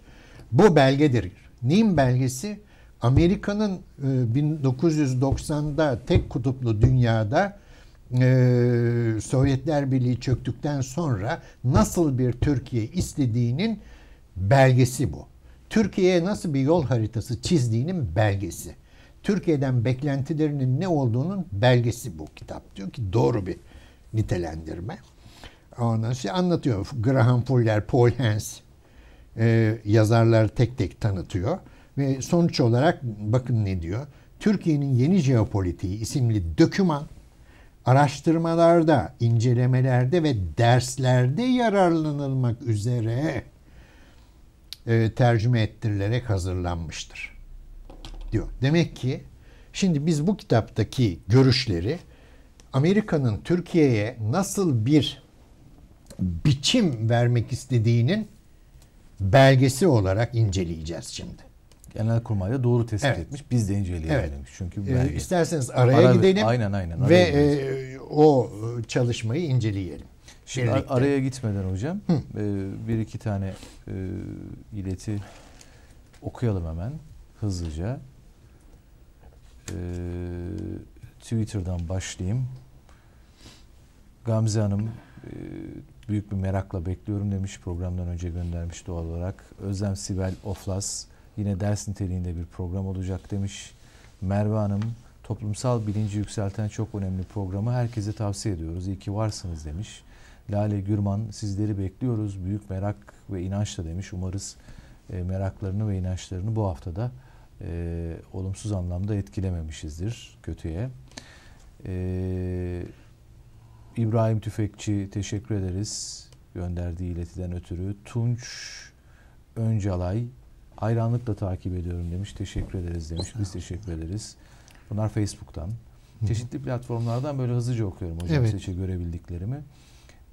Bu belgedir. Neyin belgesi? Amerika'nın 1990'da e, tek kutuplu dünyada e, Sovyetler Birliği çöktükten sonra nasıl bir Türkiye istediğinin belgesi bu. Türkiye'ye nasıl bir yol haritası çizdiğinin belgesi. Türkiye'den beklentilerinin ne olduğunun belgesi bu kitap. Diyor ki doğru bir nitelendirme. Ondan şey anlatıyor. Graham Fuller, Paul Hans e, yazarları tek tek tanıtıyor. Ve sonuç olarak bakın ne diyor. Türkiye'nin Yeni Jeopolitiği isimli döküman araştırmalarda, incelemelerde ve derslerde yararlanılmak üzere e, tercüme ettirilerek hazırlanmıştır diyor. Demek ki şimdi biz bu kitaptaki görüşleri Amerika'nın Türkiye'ye nasıl bir biçim vermek istediğinin belgesi olarak inceleyeceğiz şimdi. Genelkurmay da doğru tespit evet. etmiş. Biz de inceleyelim. Evet. Çünkü e, belge. İsterseniz araya Ara, gidelim. Aynen aynen. Ve e, o çalışmayı inceleyelim. Şimdi birlikte. araya gitmeden hocam Hı. E, bir iki tane e, ileti okuyalım hemen hızlıca. E, Twitter'dan başlayayım. Gamze Hanım büyük bir merakla bekliyorum demiş. Programdan önce göndermiş doğal olarak. Özlem Sibel Oflas yine ders niteliğinde bir program olacak demiş. Merve Hanım toplumsal bilinci yükselten çok önemli programı herkese tavsiye ediyoruz. İyi ki varsınız demiş. Lale Gürman sizleri bekliyoruz. Büyük merak ve inançla demiş. Umarız e, meraklarını ve inançlarını bu haftada e, olumsuz anlamda etkilememişizdir kötüye. E, İbrahim Tüfekçi teşekkür ederiz gönderdiği iletiden ötürü. Tunç Öncalay hayranlıkla takip ediyorum demiş. Teşekkür ederiz demiş. Biz teşekkür ederiz. Bunlar Facebook'tan. Çeşitli platformlardan böyle hızlıca okuyorum hocam evet. seçe görebildiklerimi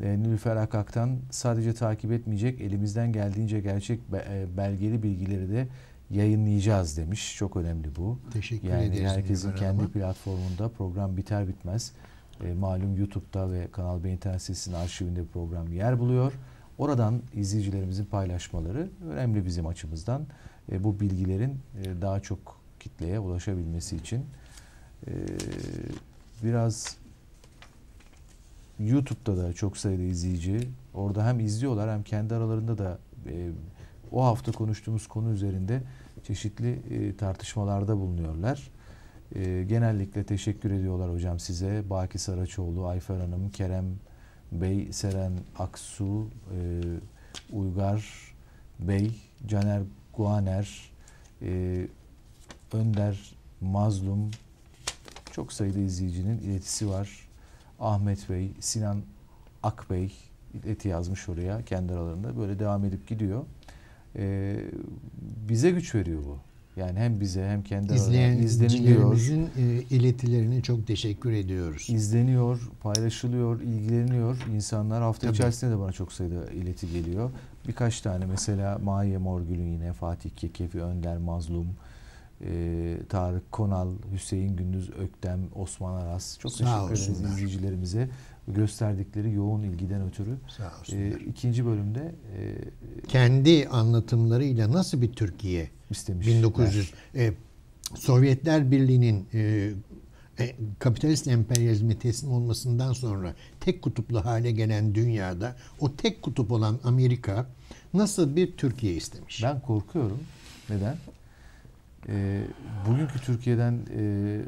e, Nilüfer Akak'tan sadece takip etmeyecek, elimizden geldiğince gerçek e, belgeli bilgileri de yayınlayacağız demiş. Çok önemli bu. Teşekkür yani ederiz. Herkesin kendi ama. platformunda program biter bitmez. E, malum YouTube'da ve Kanal B internet sitesinin arşivinde program yer buluyor. Oradan izleyicilerimizin paylaşmaları önemli bizim açımızdan. E, bu bilgilerin daha çok kitleye ulaşabilmesi için. biraz YouTube'da da çok sayıda izleyici orada hem izliyorlar hem kendi aralarında da e, o hafta konuştuğumuz konu üzerinde çeşitli e, tartışmalarda bulunuyorlar. E, genellikle teşekkür ediyorlar hocam size. Baki Saraçoğlu, Ayfer Hanım, Kerem Bey, Seren Aksu, e, Uygar Bey, Caner Guaner, e, Önder Mazlum çok sayıda izleyicinin iletisi var. Ahmet Bey, Sinan Akbey eti yazmış oraya kendi aralarında. Böyle devam edip gidiyor. Ee, bize güç veriyor bu. Yani hem bize hem kendi İzleyen izleniliyor. E, iletilerine çok teşekkür ediyoruz. İzleniyor, paylaşılıyor, ilgileniyor. İnsanlar hafta Tabii. içerisinde de bana çok sayıda ileti geliyor. Birkaç tane mesela Mahiye Morgül'ün yine Fatih Kekefi, Önder Mazlum, e, Tarık Konal, Hüseyin Gündüz Öktem, Osman Aras. Çok Sağ teşekkür olsunlar. ederiz izleyicilerimize gösterdikleri yoğun ilgiden ötürü. Sağ E, ikinci bölümde e, kendi anlatımlarıyla nasıl bir Türkiye istemiş. 1900 e, Sovyetler Birliği'nin e, e, kapitalist emperyalizme teslim olmasından sonra tek kutuplu hale gelen dünyada o tek kutup olan Amerika nasıl bir Türkiye istemiş? Ben korkuyorum. Neden? E, bugünkü Türkiye'den e,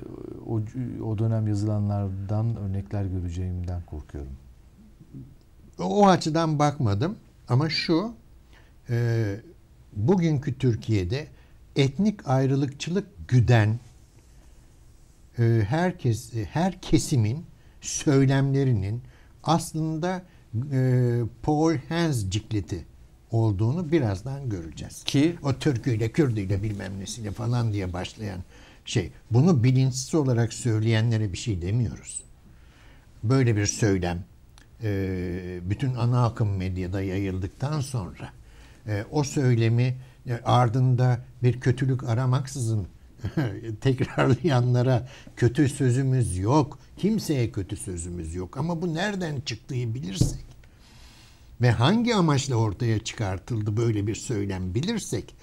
o, o dönem yazılanlardan örnekler göreceğimden korkuyorum. O açıdan bakmadım ama şu e, bugünkü Türkiye'de etnik ayrılıkçılık güden e, herkes her kesimin söylemlerinin aslında e, Paul Hans cikleti olduğunu birazdan göreceğiz. Ki o Türküyle, Kürdüyle bilmem nesiyle falan diye başlayan şey. Bunu bilinçsiz olarak söyleyenlere bir şey demiyoruz. Böyle bir söylem e, bütün ana akım medyada yayıldıktan sonra e, o söylemi e, ardında bir kötülük aramaksızın tekrarlayanlara kötü sözümüz yok. Kimseye kötü sözümüz yok. Ama bu nereden çıktığı bilirsek ve hangi amaçla ortaya çıkartıldı böyle bir söylem bilirsek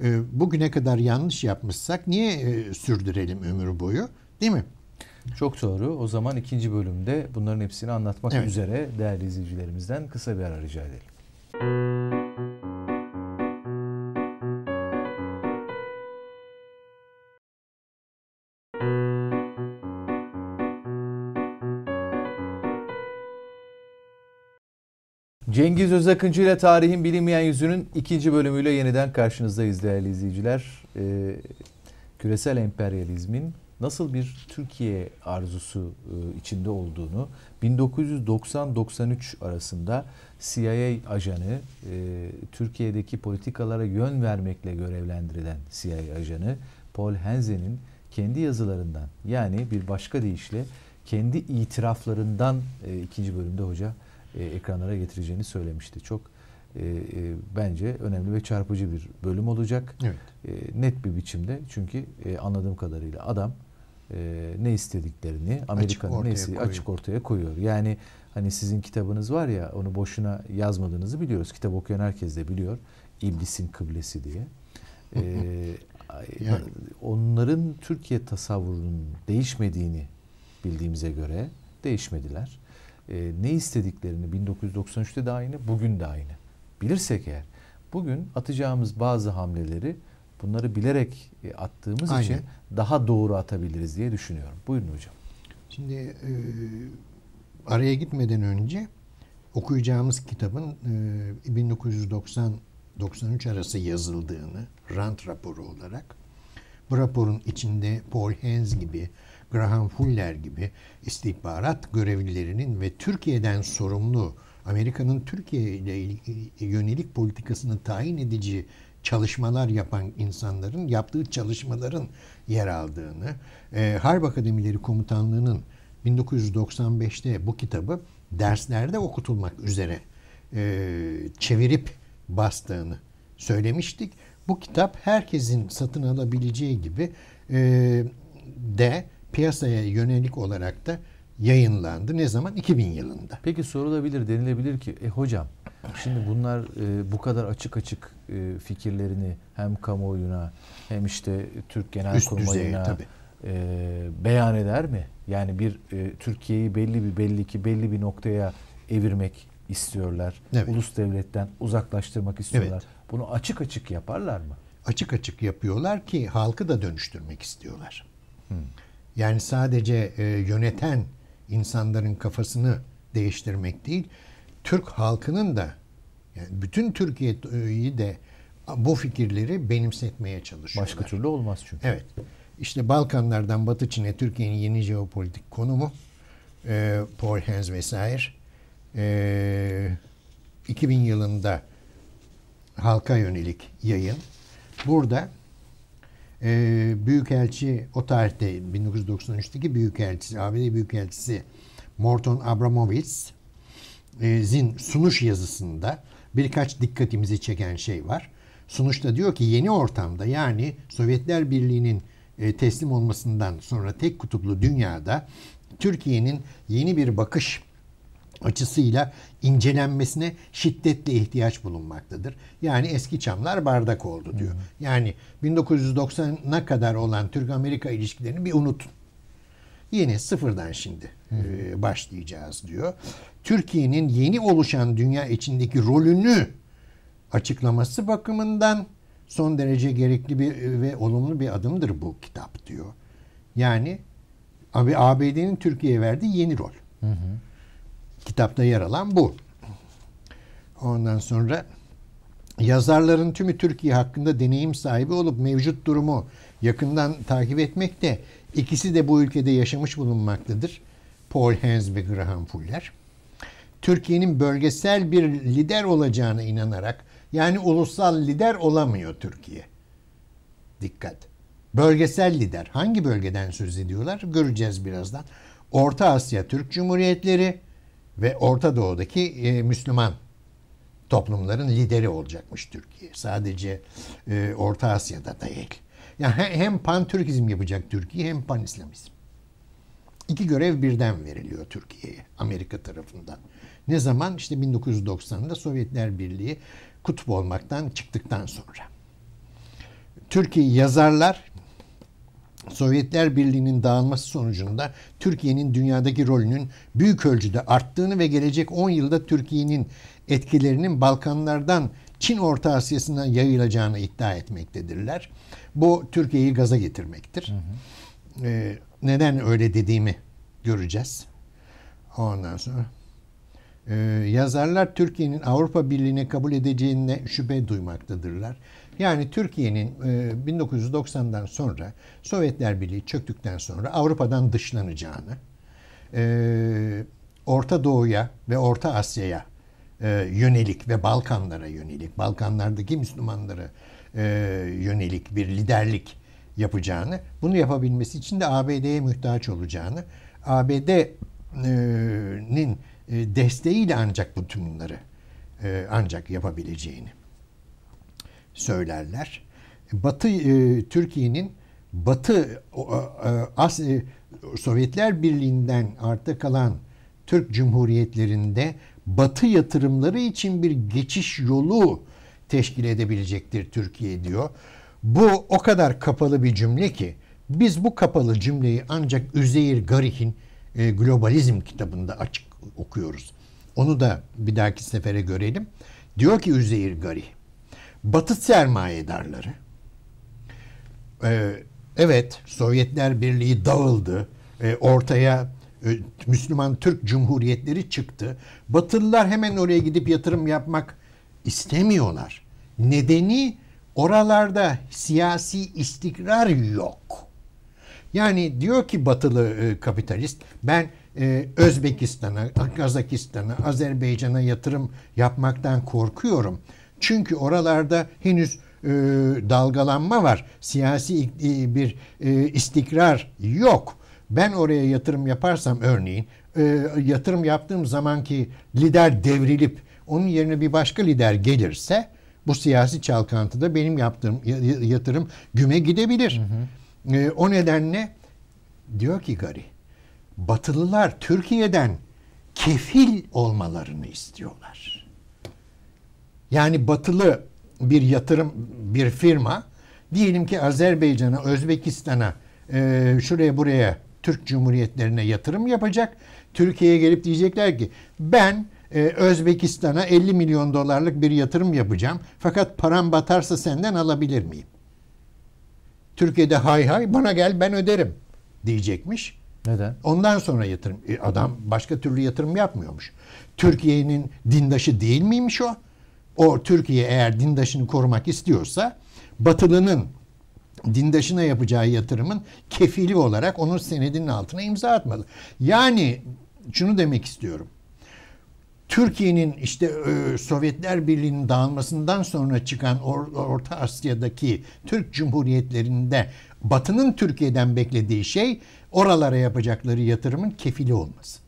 e, bugüne kadar yanlış yapmışsak niye e, sürdürelim ömür boyu değil mi? Çok doğru. O zaman ikinci bölümde bunların hepsini anlatmak evet. üzere değerli izleyicilerimizden kısa bir ara rica edelim. Müzik Cengiz Özakıncı ile Tarihin Bilinmeyen Yüzü'nün ikinci bölümüyle yeniden karşınızdayız değerli izleyiciler. Ee, küresel emperyalizmin nasıl bir Türkiye arzusu e, içinde olduğunu 1990-93 arasında CIA ajanı, e, Türkiye'deki politikalara yön vermekle görevlendirilen CIA ajanı Paul Henze'nin kendi yazılarından yani bir başka deyişle kendi itiraflarından e, ikinci bölümde hoca e, ekranlara getireceğini söylemişti. Çok e, e, bence önemli ve çarpıcı bir bölüm olacak. Evet. E, net bir biçimde çünkü e, anladığım kadarıyla adam e, ne istediklerini Amerika'nın ne istediği açık ortaya koyuyor. Yani hani sizin kitabınız var ya onu boşuna yazmadığınızı biliyoruz. Kitap okuyan herkes de biliyor. İblisin kıblesi diye. Ee, yani. Onların Türkiye tasavvurunun değişmediğini bildiğimize göre değişmediler e, ne istediklerini 1993'te de aynı, bugün de aynı. Bilirsek eğer, bugün atacağımız bazı hamleleri bunları bilerek e, attığımız Aynen. için daha doğru atabiliriz diye düşünüyorum. Buyurun hocam. Şimdi e, araya gitmeden önce okuyacağımız kitabın e, 1990 93 arası yazıldığını Rand raporu olarak bu raporun içinde Paul Hens gibi Graham Fuller gibi istihbarat görevlilerinin ve Türkiye'den sorumlu Amerika'nın Türkiye ile yönelik politikasını tayin edici çalışmalar yapan insanların yaptığı çalışmaların yer aldığını, e, Harp Akademileri Komutanlığı'nın 1995'te bu kitabı derslerde okutulmak üzere e, çevirip bastığını söylemiştik. Bu kitap herkesin satın alabileceği gibi e, de piyasaya yönelik olarak da yayınlandı. Ne zaman? 2000 yılında. Peki sorulabilir, denilebilir ki e hocam şimdi bunlar e, bu kadar açık açık e, fikirlerini hem kamuoyuna hem işte Türk Genel Üst Kurmayına e, beyan eder mi? Yani bir e, Türkiye'yi belli bir belli ki belli bir noktaya evirmek istiyorlar. Evet. Ulus devletten uzaklaştırmak istiyorlar. Evet. Bunu açık açık yaparlar mı? Açık açık yapıyorlar ki halkı da dönüştürmek istiyorlar. Hmm. Yani sadece e, yöneten insanların kafasını değiştirmek değil, Türk halkının da yani bütün Türkiye'yi de bu fikirleri benimsetmeye çalışıyorlar. Başka türlü olmaz çünkü. Evet. İşte Balkanlardan Batı Çin'e Türkiye'nin yeni jeopolitik konumu e, Paul Hens vesaire e, 2000 yılında halka yönelik yayın. Burada e, Büyükelçi o tarihte 1993'teki Büyükelçisi, ABD Büyükelçisi Morton Abramowitz e, zin sunuş yazısında birkaç dikkatimizi çeken şey var. Sunuşta diyor ki yeni ortamda yani Sovyetler Birliği'nin e, teslim olmasından sonra tek kutuplu dünyada Türkiye'nin yeni bir bakış açısıyla incelenmesine şiddetle ihtiyaç bulunmaktadır. Yani eski çamlar bardak oldu diyor. Hı. Yani 1990'a kadar olan Türk-Amerika ilişkilerini bir unutun. Yine sıfırdan şimdi e, başlayacağız diyor. Türkiye'nin yeni oluşan dünya içindeki rolünü açıklaması bakımından son derece gerekli bir e, ve olumlu bir adımdır bu kitap diyor. Yani ABD'nin Türkiye'ye verdiği yeni rol. Hı hı. Kitapta yer alan bu. Ondan sonra yazarların tümü Türkiye hakkında deneyim sahibi olup mevcut durumu yakından takip etmekte. İkisi de bu ülkede yaşamış bulunmaktadır. Paul Hans ve Graham Fuller. Türkiye'nin bölgesel bir lider olacağına inanarak yani ulusal lider olamıyor Türkiye. Dikkat. Bölgesel lider. Hangi bölgeden söz ediyorlar? Göreceğiz birazdan. Orta Asya Türk Cumhuriyetleri, ve Orta Doğu'daki e, Müslüman toplumların lideri olacakmış Türkiye. Sadece e, Orta Asya'da değil. Yani hem pan-Türkizm yapacak Türkiye hem pan-İslamizm. İki görev birden veriliyor Türkiye'ye Amerika tarafından. Ne zaman? İşte 1990'da Sovyetler Birliği kutup olmaktan çıktıktan sonra. Türkiye yazarlar, Sovyetler Birliği'nin dağılması sonucunda Türkiye'nin dünyadaki rolünün büyük ölçüde arttığını ve gelecek 10 yılda Türkiye'nin etkilerinin Balkanlardan Çin Orta Asya'sına yayılacağını iddia etmektedirler. Bu Türkiye'yi gaza getirmektir. Hı hı. Ee, neden öyle dediğimi göreceğiz. Ondan sonra e, yazarlar Türkiye'nin Avrupa Birliği'ne kabul edeceğine şüphe duymaktadırlar. Yani Türkiye'nin 1990'dan e, sonra Sovyetler Birliği çöktükten sonra Avrupa'dan dışlanacağını, e, Orta Doğu'ya ve Orta Asya'ya e, yönelik ve Balkanlara yönelik, Balkanlardaki Müslümanlara yönelik bir liderlik yapacağını, bunu yapabilmesi için de ABD'ye mühtaç olacağını, ABD'nin desteğiyle ancak bu bunları ancak yapabileceğini söylerler. Batı e, Türkiye'nin Batı e, e, As e, Sovyetler Birliği'nden arta kalan Türk Cumhuriyetlerinde Batı yatırımları için bir geçiş yolu teşkil edebilecektir Türkiye diyor. Bu o kadar kapalı bir cümle ki biz bu kapalı cümleyi ancak Üzeyir Garik'in e, Globalizm kitabında açık okuyoruz. Onu da bir dahaki sefere görelim. Diyor ki Üzeyir Garih Batı sermayedarları e, ee, evet Sovyetler Birliği dağıldı. E, ortaya e, Müslüman Türk Cumhuriyetleri çıktı. Batılılar hemen oraya gidip yatırım yapmak istemiyorlar. Nedeni oralarda siyasi istikrar yok. Yani diyor ki batılı e, kapitalist ben e, Özbekistan'a, Kazakistan'a, Azerbaycan'a yatırım yapmaktan korkuyorum. Çünkü oralarda henüz e, dalgalanma var. Siyasi e, bir e, istikrar yok. Ben oraya yatırım yaparsam örneğin e, yatırım yaptığım zamanki lider devrilip onun yerine bir başka lider gelirse bu siyasi çalkantıda benim yaptığım yatırım güme gidebilir. Hı hı. E, o nedenle diyor ki Gari Batılılar Türkiye'den kefil olmalarını istiyorlar. Yani batılı bir yatırım bir firma diyelim ki Azerbaycan'a, Özbekistan'a, e, şuraya buraya Türk Cumhuriyetlerine yatırım yapacak. Türkiye'ye gelip diyecekler ki ben e, Özbekistan'a 50 milyon dolarlık bir yatırım yapacağım. Fakat param batarsa senden alabilir miyim? Türkiye'de hay hay bana gel ben öderim diyecekmiş. Neden? Ondan sonra yatırım. E, adam başka türlü yatırım yapmıyormuş. Türkiye'nin dindaşı değil miymiş o? o Türkiye eğer dindaşını korumak istiyorsa batılının dindaşına yapacağı yatırımın kefili olarak onun senedinin altına imza atmalı. Yani şunu demek istiyorum. Türkiye'nin işte e, Sovyetler Birliği'nin dağılmasından sonra çıkan Or- Orta Asya'daki Türk Cumhuriyetlerinde Batı'nın Türkiye'den beklediği şey oralara yapacakları yatırımın kefili olması.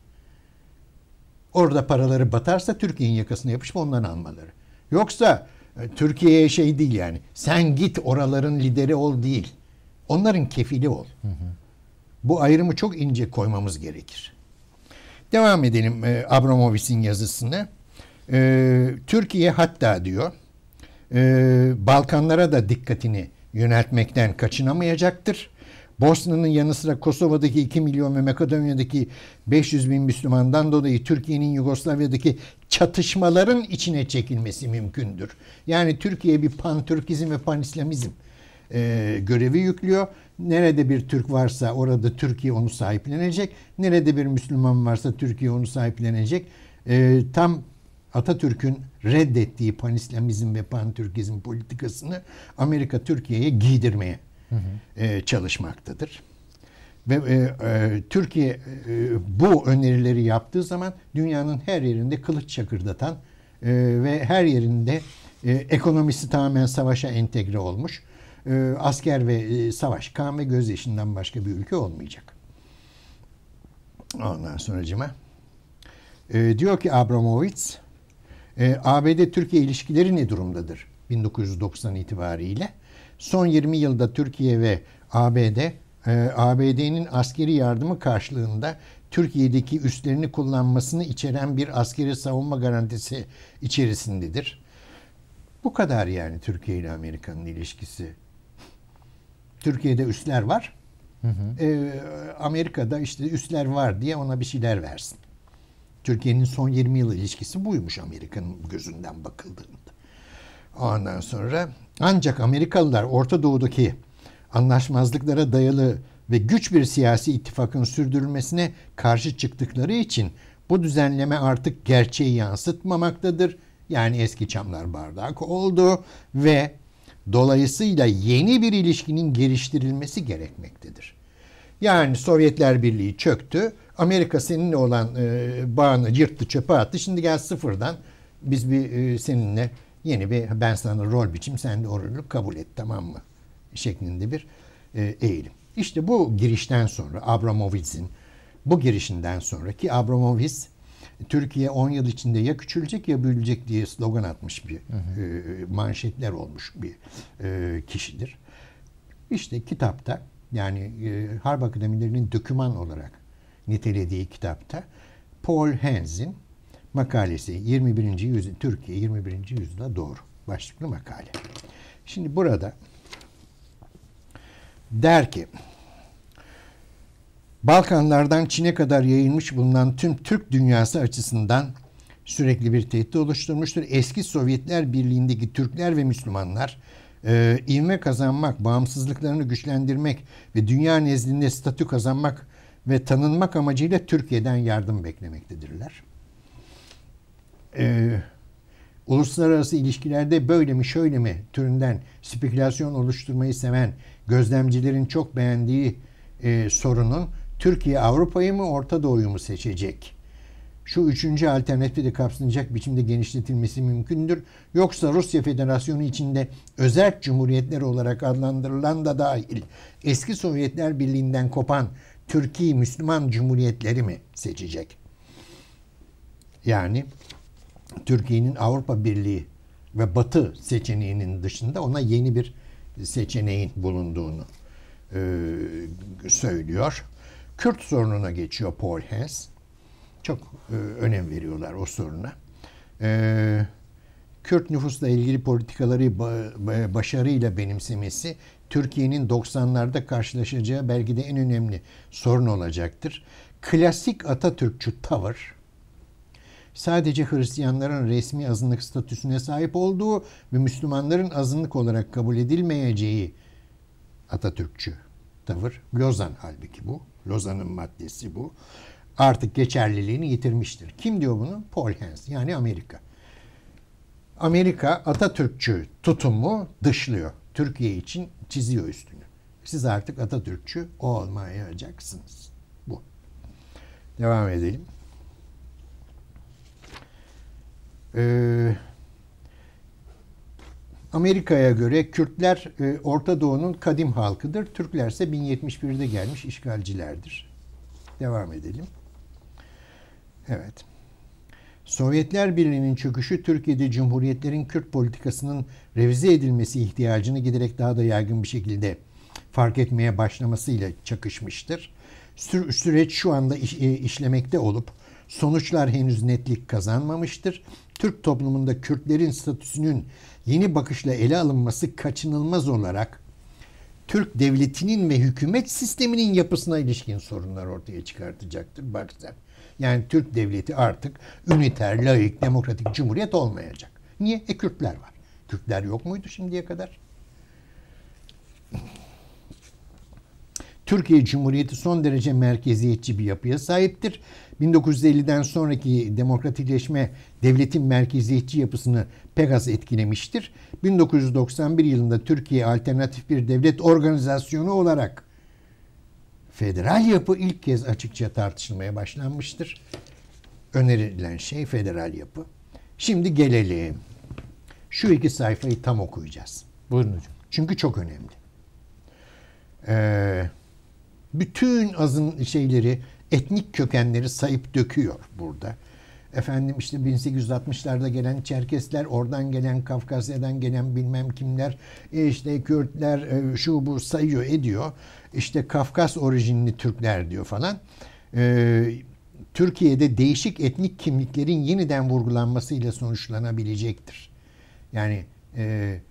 Orada paraları batarsa Türkiye'nin yakasına yapışıp ondan almaları. Yoksa e, Türkiye'ye şey değil yani. Sen git oraların lideri ol değil. Onların kefili ol. Hı hı. Bu ayrımı çok ince koymamız gerekir. Devam edelim e, Abramovich'in yazısını. E, Türkiye hatta diyor e, Balkanlara da dikkatini yöneltmekten kaçınamayacaktır. Bosna'nın yanı sıra Kosova'daki 2 milyon ve Makedonya'daki 500 bin Müslümandan dolayı Türkiye'nin Yugoslavya'daki çatışmaların içine çekilmesi mümkündür. Yani Türkiye bir pan-Türkizm ve pan-İslamizm e, görevi yüklüyor. Nerede bir Türk varsa orada Türkiye onu sahiplenecek. Nerede bir Müslüman varsa Türkiye onu sahiplenecek. E, tam Atatürk'ün reddettiği panislamizm ve pan-Türkizm politikasını Amerika Türkiye'ye giydirmeye hı E, çalışmaktadır. Ve e, e, Türkiye e, bu önerileri yaptığı zaman dünyanın her yerinde kılıç çakırdatan e, ve her yerinde e, ekonomisi tamamen savaşa entegre olmuş. E, asker ve e, savaş kan ve gözyaşından başka bir ülke olmayacak. Ondan sonracıma e, diyor ki Abramovitz e, ABD-Türkiye ilişkileri ne durumdadır? 1990 itibariyle. Son 20 yılda Türkiye ve ABD, e, ABD'nin askeri yardımı karşılığında Türkiye'deki üslerini kullanmasını içeren bir askeri savunma garantisi içerisindedir. Bu kadar yani Türkiye ile Amerika'nın ilişkisi. Türkiye'de üsler var. Hı hı. E, Amerika'da işte üsler var diye ona bir şeyler versin. Türkiye'nin son 20 yıl ilişkisi buymuş Amerika'nın gözünden bakıldığında o andan sonra ancak Amerikalılar Orta Doğu'daki anlaşmazlıklara dayalı ve güç bir siyasi ittifakın sürdürülmesine karşı çıktıkları için bu düzenleme artık gerçeği yansıtmamaktadır. Yani eski çamlar bardak oldu ve dolayısıyla yeni bir ilişkinin geliştirilmesi gerekmektedir. Yani Sovyetler Birliği çöktü. Amerika seninle olan e, bağını yırttı çöpe attı. Şimdi gel sıfırdan biz bir e, seninle yeni bir ben sana rol biçim sen de o rolü kabul et tamam mı? Şeklinde bir e, eğilim. İşte bu girişten sonra Abramovitz'in bu girişinden sonraki Abramovitz Türkiye 10 yıl içinde ya küçülecek ya büyülecek diye slogan atmış bir hı hı. E, manşetler olmuş bir e, kişidir. İşte kitapta yani e, Harp Akademilerinin döküman olarak nitelediği kitapta Paul Hens'in makalesi 21. yüzyıl Türkiye 21. yüzyıla doğru başlıklı makale. Şimdi burada der ki Balkanlardan Çin'e kadar yayılmış bulunan tüm Türk dünyası açısından sürekli bir tehdit oluşturmuştur. Eski Sovyetler Birliği'ndeki Türkler ve Müslümanlar e, ivme kazanmak, bağımsızlıklarını güçlendirmek ve dünya nezdinde statü kazanmak ve tanınmak amacıyla Türkiye'den yardım beklemektedirler e, ee, uluslararası ilişkilerde böyle mi şöyle mi türünden spekülasyon oluşturmayı seven gözlemcilerin çok beğendiği e, sorunun Türkiye Avrupa'yı mı Orta Doğu'yu mu seçecek? Şu üçüncü alternatifi de kapsayacak biçimde genişletilmesi mümkündür. Yoksa Rusya Federasyonu içinde özel cumhuriyetler olarak adlandırılan da dahil eski Sovyetler Birliği'nden kopan Türkiye Müslüman Cumhuriyetleri mi seçecek? Yani Türkiye'nin Avrupa Birliği ve Batı seçeneğinin dışında ona yeni bir seçeneğin bulunduğunu e, söylüyor. Kürt sorununa geçiyor Paul Hess. Çok e, önem veriyorlar o soruna. E, Kürt nüfusla ilgili politikaları başarıyla benimsemesi Türkiye'nin 90'larda karşılaşacağı belki de en önemli sorun olacaktır. Klasik Atatürkçü tavır sadece Hristiyanların resmi azınlık statüsüne sahip olduğu ve Müslümanların azınlık olarak kabul edilmeyeceği Atatürkçü tavır. Lozan halbuki bu. Lozan'ın maddesi bu. Artık geçerliliğini yitirmiştir. Kim diyor bunu? Paul Hens yani Amerika. Amerika Atatürkçü tutumu dışlıyor. Türkiye için çiziyor üstünü. Siz artık Atatürkçü olmayacaksınız. Bu. Devam edelim. Ee, Amerika'ya göre Kürtler e, Orta Doğu'nun kadim halkıdır. Türkler ise 1071'de gelmiş işgalcilerdir. Devam edelim. Evet. Sovyetler Birliği'nin çöküşü Türkiye'de Cumhuriyetlerin Kürt politikasının revize edilmesi ihtiyacını giderek daha da yaygın bir şekilde fark etmeye başlamasıyla çakışmıştır. Sü süreç şu anda iş, e, işlemekte olup sonuçlar henüz netlik kazanmamıştır. Türk toplumunda Kürtlerin statüsünün yeni bakışla ele alınması kaçınılmaz olarak Türk devletinin ve hükümet sisteminin yapısına ilişkin sorunlar ortaya çıkartacaktır baksan. Yani Türk devleti artık üniter, laik, demokratik cumhuriyet olmayacak. Niye? E Kürtler var. Kürtler yok muydu şimdiye kadar? Türkiye Cumhuriyeti son derece merkeziyetçi bir yapıya sahiptir 1950'den sonraki demokratikleşme devletin merkeziyetçi yapısını pek az etkilemiştir. 1991 yılında Türkiye alternatif bir devlet organizasyonu olarak federal yapı ilk kez açıkça tartışılmaya başlanmıştır. Önerilen şey federal yapı. Şimdi gelelim. Şu iki sayfayı tam okuyacağız. Buyurun hocam. Çünkü çok önemli. Ee, bütün azın şeyleri etnik kökenleri sayıp döküyor burada. Efendim işte 1860'larda gelen Çerkesler, oradan gelen Kafkasya'dan gelen bilmem kimler, e işte Kürtler e, şu bu sayıyor ediyor. İşte Kafkas orijinli Türkler diyor falan. E, Türkiye'de değişik etnik kimliklerin yeniden vurgulanmasıyla sonuçlanabilecektir. Yani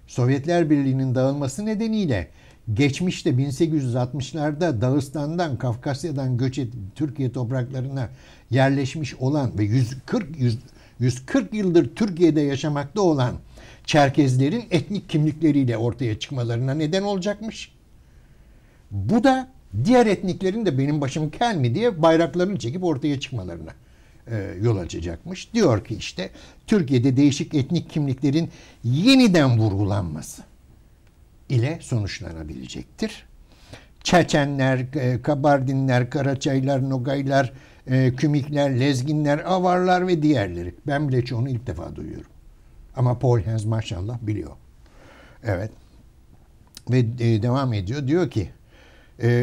Sovyetler Birliği'nin dağılması nedeniyle geçmişte 1860'larda Dağıstan'dan, Kafkasya'dan göç edip Türkiye topraklarına yerleşmiş olan ve 140 100, 140 yıldır Türkiye'de yaşamakta olan Çerkezlerin etnik kimlikleriyle ortaya çıkmalarına neden olacakmış. Bu da diğer etniklerin de benim başım kel mi diye bayraklarını çekip ortaya çıkmalarına e, yol açacakmış. Diyor ki işte Türkiye'de değişik etnik kimliklerin yeniden vurgulanması ile sonuçlanabilecektir. Çeçenler, e, Kabardinler, Karaçaylar, Nogaylar, e, Kümikler, Lezginler, Avarlar ve diğerleri. Ben bile çoğunu ilk defa duyuyorum. Ama Paul Hens maşallah biliyor. Evet. Ve e, devam ediyor. Diyor ki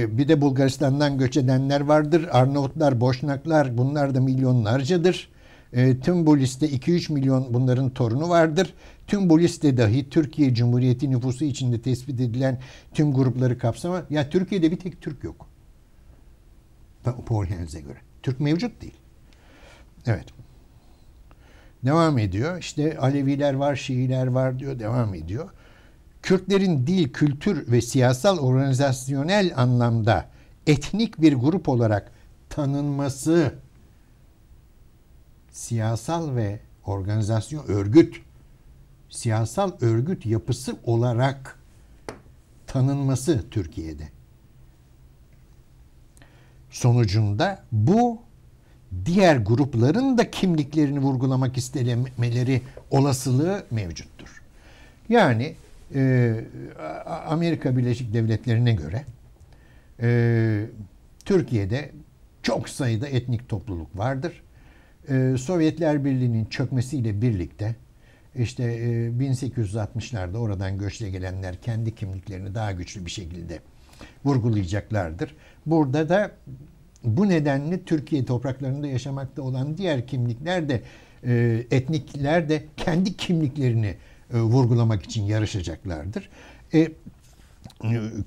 bir de Bulgaristan'dan göç edenler vardır. Arnavutlar, Boşnaklar bunlar da milyonlarcadır. tüm bu liste 2-3 milyon bunların torunu vardır. Tüm bu liste dahi Türkiye Cumhuriyeti nüfusu içinde tespit edilen tüm grupları kapsama. Ya Türkiye'de bir tek Türk yok. Paul Polyaniz'e göre. Türk mevcut değil. Evet. Devam ediyor. İşte Aleviler var, Şiiler var diyor. Devam ediyor. Kürtlerin dil, kültür ve siyasal organizasyonel anlamda etnik bir grup olarak tanınması siyasal ve organizasyon örgüt siyasal örgüt yapısı olarak tanınması Türkiye'de. Sonucunda bu diğer grupların da kimliklerini vurgulamak istemeleri olasılığı mevcuttur. Yani e, Amerika Birleşik Devletleri'ne göre e, Türkiye'de çok sayıda etnik topluluk vardır. E, Sovyetler Birliği'nin çökmesiyle birlikte işte 1860'larda e, oradan göçle gelenler kendi kimliklerini daha güçlü bir şekilde vurgulayacaklardır. Burada da bu nedenle Türkiye topraklarında yaşamakta olan diğer kimlikler de e, etnikler de kendi kimliklerini e, vurgulamak için yarışacaklardır.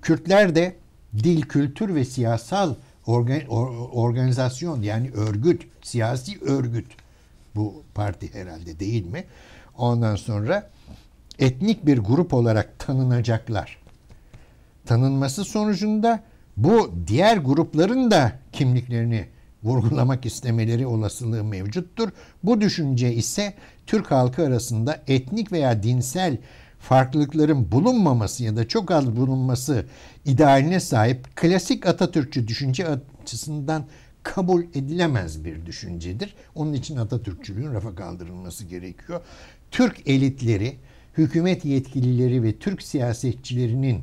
Kürtler de dil, kültür ve siyasal organizasyon yani örgüt, siyasi örgüt bu parti herhalde değil mi? ondan sonra etnik bir grup olarak tanınacaklar. Tanınması sonucunda bu diğer grupların da kimliklerini vurgulamak istemeleri olasılığı mevcuttur. Bu düşünce ise Türk halkı arasında etnik veya dinsel farklılıkların bulunmaması ya da çok az bulunması idealine sahip klasik Atatürkçü düşünce açısından kabul edilemez bir düşüncedir. Onun için Atatürkçülüğün rafa kaldırılması gerekiyor. Türk elitleri, hükümet yetkilileri ve Türk siyasetçilerinin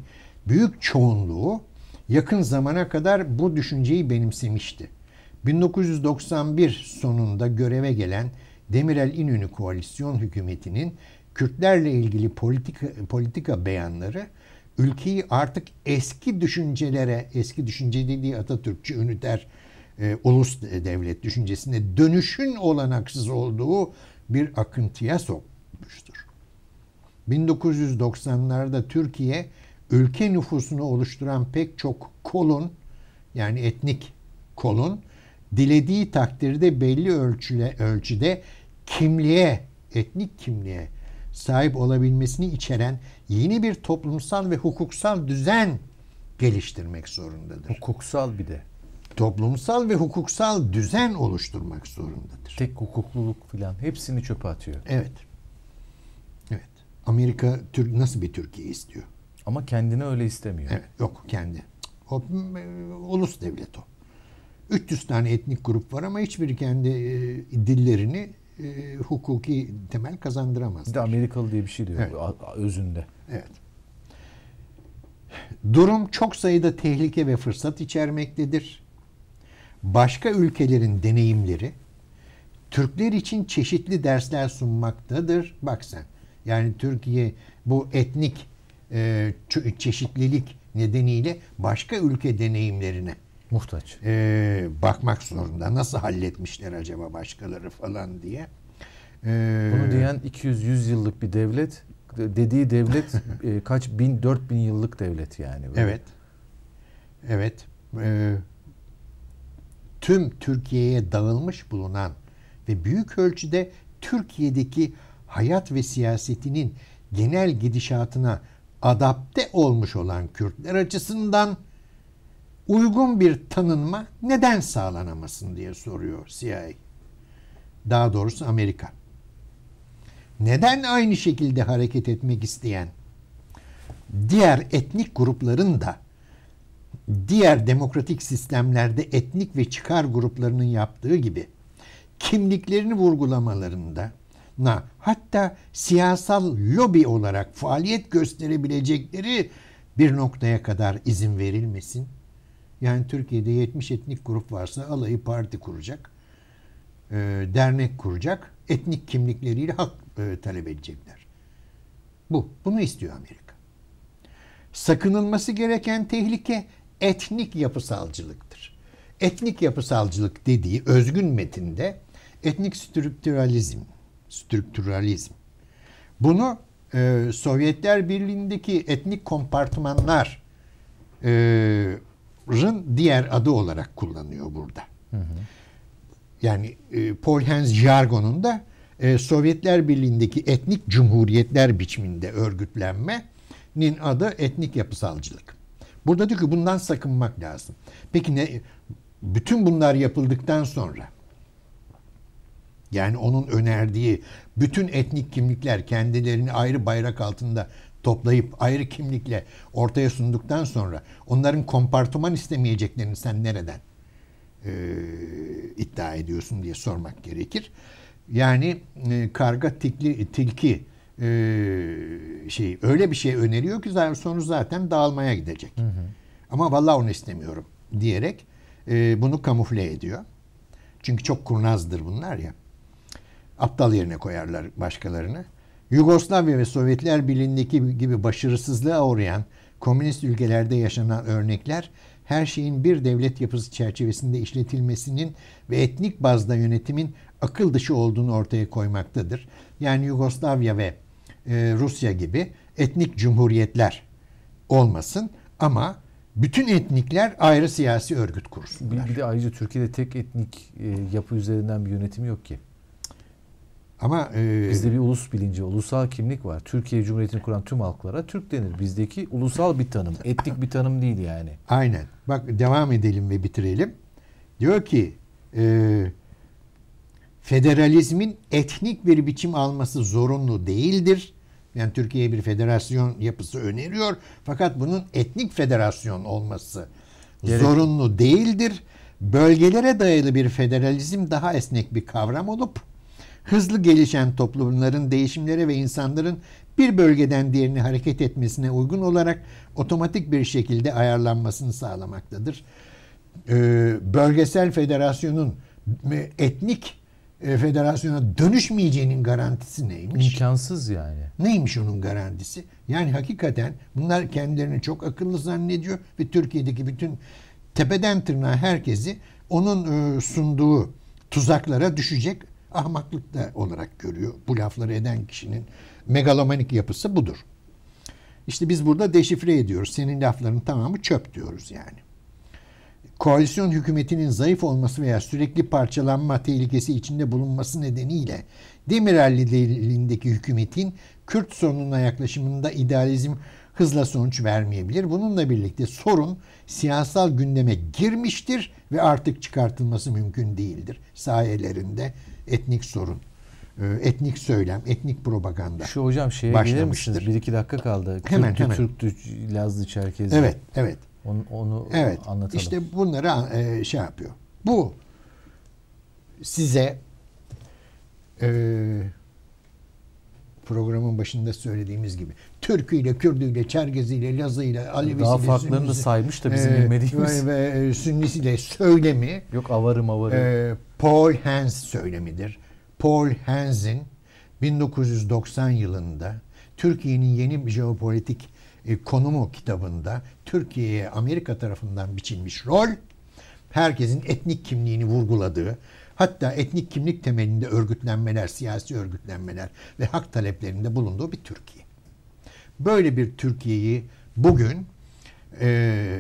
büyük çoğunluğu yakın zamana kadar bu düşünceyi benimsemişti. 1991 sonunda göreve gelen Demirel İnönü koalisyon hükümetinin Kürtlerle ilgili politika, politika beyanları ülkeyi artık eski düşüncelere, eski düşünce dediği Atatürkçü üniter e, ulus devlet düşüncesine dönüşün olanaksız olduğu bir akıntıya soktu olmuştur. 1990'larda Türkiye ülke nüfusunu oluşturan pek çok kolun yani etnik kolun dilediği takdirde belli ölçüle, ölçüde kimliğe, etnik kimliğe sahip olabilmesini içeren yeni bir toplumsal ve hukuksal düzen geliştirmek zorundadır. Hukuksal bir de. Toplumsal ve hukuksal düzen oluşturmak zorundadır. Tek hukukluluk falan hepsini çöpe atıyor. Evet. Amerika Türk nasıl bir Türkiye istiyor? Ama kendini öyle istemiyor. Evet, yok kendi. O, ulus devlet o. 300 tane etnik grup var ama hiçbiri kendi e, dillerini e, hukuki temel kazandıramaz. Bir de Amerikalı diye bir şey diyor evet. özünde. Evet. Durum çok sayıda tehlike ve fırsat içermektedir. Başka ülkelerin deneyimleri Türkler için çeşitli dersler sunmaktadır. Bak sen. Yani Türkiye bu etnik e, çeşitlilik nedeniyle başka ülke deneyimlerine muhtaç e, bakmak zorunda. Nasıl halletmişler acaba başkaları falan diye. E, Bunu diyen 200-100 yıllık bir devlet dediği devlet e, kaç bin dört bin yıllık devlet yani. Böyle. Evet. Evet. E, tüm Türkiye'ye dağılmış bulunan ve büyük ölçüde Türkiye'deki hayat ve siyasetinin genel gidişatına adapte olmuş olan Kürtler açısından uygun bir tanınma neden sağlanamasın diye soruyor CIA. Daha doğrusu Amerika. Neden aynı şekilde hareket etmek isteyen diğer etnik grupların da diğer demokratik sistemlerde etnik ve çıkar gruplarının yaptığı gibi kimliklerini vurgulamalarında na hatta siyasal lobi olarak faaliyet gösterebilecekleri bir noktaya kadar izin verilmesin. Yani Türkiye'de 70 etnik grup varsa alayı parti kuracak, e, dernek kuracak, etnik kimlikleriyle hak e, talep edecekler. Bu, bunu istiyor Amerika. Sakınılması gereken tehlike etnik yapısalcılıktır. Etnik yapısalcılık dediği özgün metinde etnik strukturalizm. Strüktüralizm. Bunu e, Sovyetler Birliği'ndeki etnik kompartımanların e, diğer adı olarak kullanıyor burada. Hı hı. Yani e, Paul Hens jargonunda e, Sovyetler Birliği'ndeki etnik cumhuriyetler biçiminde örgütlenmenin adı etnik yapısalcılık. Burada diyor ki bundan sakınmak lazım. Peki ne bütün bunlar yapıldıktan sonra yani onun önerdiği bütün etnik kimlikler kendilerini ayrı bayrak altında toplayıp ayrı kimlikle ortaya sunduktan sonra onların kompartıman istemeyeceklerini sen nereden e, iddia ediyorsun diye sormak gerekir. Yani e, karga tikli, tilki e, şey öyle bir şey öneriyor ki sonu zaten dağılmaya gidecek. Hı hı. Ama vallahi onu istemiyorum diyerek e, bunu kamufle ediyor. Çünkü çok kurnazdır bunlar ya. Aptal yerine koyarlar başkalarını. Yugoslavya ve Sovyetler Birliği'ndeki gibi başarısızlığa uğrayan komünist ülkelerde yaşanan örnekler her şeyin bir devlet yapısı çerçevesinde işletilmesinin ve etnik bazda yönetimin akıl dışı olduğunu ortaya koymaktadır. Yani Yugoslavya ve e, Rusya gibi etnik cumhuriyetler olmasın ama bütün etnikler ayrı siyasi örgüt kursunlar. Bir, de ayrıca Türkiye'de tek etnik e, yapı üzerinden bir yönetim yok ki. Ama e, bizde bir ulus bilinci, ulusal kimlik var. Türkiye Cumhuriyeti'ni kuran tüm halklara Türk denir. Bizdeki ulusal bir tanım, etnik bir tanım değil yani. Aynen. Bak devam edelim ve bitirelim. Diyor ki e, federalizmin etnik bir biçim alması zorunlu değildir. Yani Türkiye'ye bir federasyon yapısı öneriyor. Fakat bunun etnik federasyon olması Gerek. zorunlu değildir. Bölgelere dayalı bir federalizm daha esnek bir kavram olup hızlı gelişen toplumların değişimlere ve insanların bir bölgeden diğerine hareket etmesine uygun olarak otomatik bir şekilde ayarlanmasını sağlamaktadır. Ee, bölgesel federasyonun etnik e, federasyona dönüşmeyeceğinin garantisi neymiş? İmkansız yani. Neymiş onun garantisi? Yani hakikaten bunlar kendilerini çok akıllı zannediyor ve Türkiye'deki bütün tepeden tırnağa herkesi onun e, sunduğu tuzaklara düşecek ahmaklık da olarak görüyor. Bu lafları eden kişinin megalomanik yapısı budur. İşte biz burada deşifre ediyoruz. Senin lafların tamamı çöp diyoruz yani. Koalisyon hükümetinin zayıf olması veya sürekli parçalanma tehlikesi içinde bulunması nedeniyle Demirel'indeki hükümetin Kürt sorununa yaklaşımında idealizm hızla sonuç vermeyebilir. Bununla birlikte sorun siyasal gündeme girmiştir ve artık çıkartılması mümkün değildir. Sayelerinde etnik sorun, e, etnik söylem, etnik propaganda. Şu hocam şeye gelir misiniz? Bir iki dakika kaldı. Kürtlü, hemen, hemen. Türklü, Lazlı, Çerkezli. Evet, evet. Onu, onu evet, anlatalım. İşte bunları e, şey yapıyor. Bu size e, programın başında söylediğimiz gibi Türküyle, Kürdüyle, Çergeziyle, Lazıyla, Alevisiyle, Daha farklarını da saymış da bizim e, bilmediğimiz. Ve, ve Sünnisiyle söylemi. Yok avarım avarım. E, Paul Hans söylemidir. Paul Hans'in 1990 yılında Türkiye'nin yeni jeopolitik e, konumu kitabında Türkiye'ye Amerika tarafından biçilmiş rol herkesin etnik kimliğini vurguladığı hatta etnik kimlik temelinde örgütlenmeler, siyasi örgütlenmeler ve hak taleplerinde bulunduğu bir Türkiye. Böyle bir Türkiye'yi bugün e,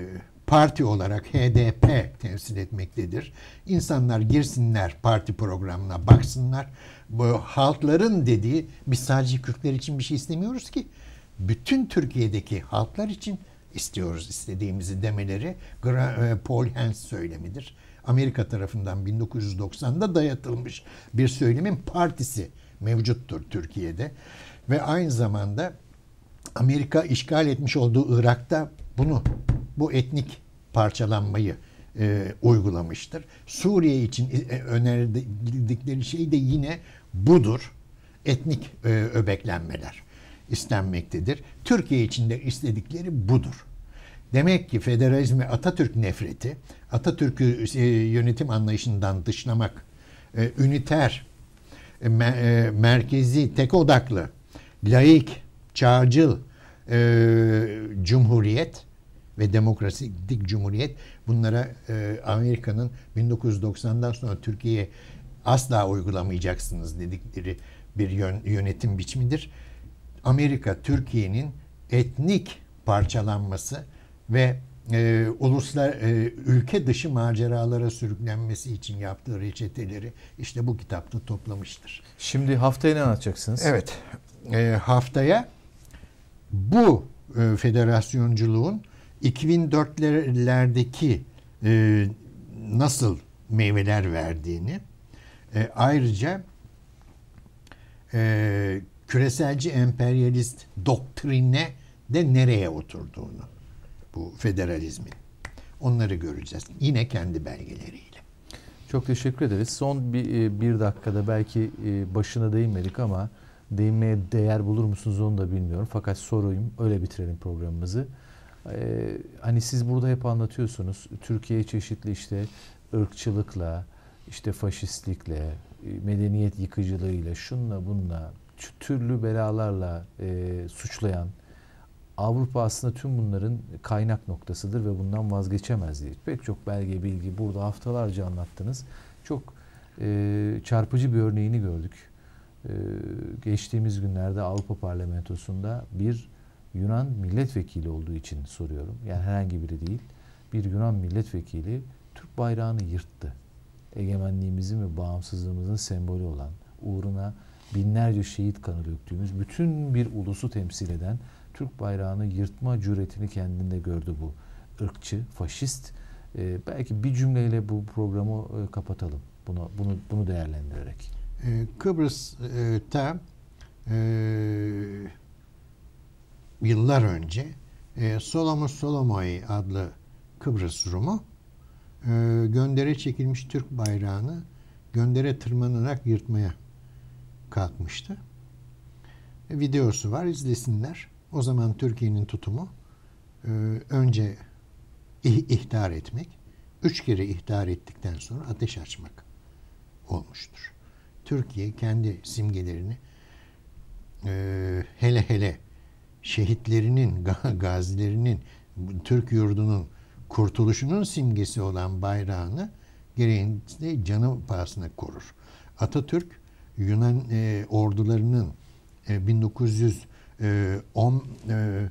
parti olarak HDP temsil etmektedir. İnsanlar girsinler parti programına baksınlar. Bu halkların dediği biz sadece Kürtler için bir şey istemiyoruz ki. Bütün Türkiye'deki halklar için istiyoruz istediğimizi demeleri e, Paul Hens söylemidir. Amerika tarafından 1990'da dayatılmış bir söylemin partisi mevcuttur Türkiye'de. Ve aynı zamanda Amerika işgal etmiş olduğu Irak'ta bunu bu etnik parçalanmayı e, uygulamıştır. Suriye için e, e, önerdikleri şey de yine budur. Etnik e, öbeklenmeler istenmektedir. Türkiye için de istedikleri budur. Demek ki federalizm ve Atatürk nefreti, Atatürk'ü e, yönetim anlayışından dışlamak, e, üniter, e, e merkezi, tek odaklı, laik, çağcıl e, cumhuriyet ve demokrasi, dik cumhuriyet bunlara e, Amerika'nın 1990'dan sonra Türkiye'ye asla uygulamayacaksınız dedikleri bir yön, yönetim biçimidir. Amerika Türkiye'nin etnik parçalanması ve e, uluslar e, ülke dışı maceralara sürüklenmesi için yaptığı reçeteleri işte bu kitapta toplamıştır. Şimdi haftaya ne anlatacaksınız? Evet. E, haftaya bu e, federasyonculuğun 2004'lerdeki e, nasıl meyveler verdiğini e, ayrıca e, küreselci emperyalist doktrine de nereye oturduğunu bu federalizmin. Onları göreceğiz. Yine kendi belgeleriyle. Çok teşekkür ederiz. Son bir, e, bir dakikada belki e, başına değinmedik ama değinmeye değer bulur musunuz onu da bilmiyorum. Fakat sorayım öyle bitirelim programımızı. Ee, hani siz burada hep anlatıyorsunuz Türkiye çeşitli işte ırkçılıkla, işte faşistlikle, e, medeniyet yıkıcılığıyla, şunla bunla, türlü belalarla e, suçlayan Avrupa aslında tüm bunların kaynak noktasıdır ve bundan vazgeçemez diye. Pek çok belge, bilgi burada haftalarca anlattınız. Çok e, çarpıcı bir örneğini gördük. E, geçtiğimiz günlerde Avrupa Parlamentosu'nda bir Yunan milletvekili olduğu için soruyorum. Yani herhangi biri değil. Bir Yunan milletvekili Türk bayrağını yırttı. Egemenliğimizin ve bağımsızlığımızın sembolü olan, uğruna binlerce şehit kanı döktüğümüz, bütün bir ulusu temsil eden Türk bayrağını yırtma cüretini kendinde gördü bu ırkçı, faşist. Ee, belki bir cümleyle bu programı e, kapatalım. Bunu, bunu, bunu değerlendirerek. Ee, Kıbrıs'ta e, yıllar önce e, Solomos Solomoi adlı Kıbrıs Rum'u e, göndere çekilmiş Türk bayrağını göndere tırmanarak yırtmaya kalkmıştı. E, videosu var izlesinler. O zaman Türkiye'nin tutumu e, önce ihtar etmek, üç kere ihtar ettikten sonra ateş açmak olmuştur. Türkiye kendi simgelerini e, hele hele şehitlerinin, gazilerinin, Türk yurdunun kurtuluşunun simgesi olan bayrağını gereğinde canı pahasına korur. Atatürk Yunan e, ordularının e, 1910 e,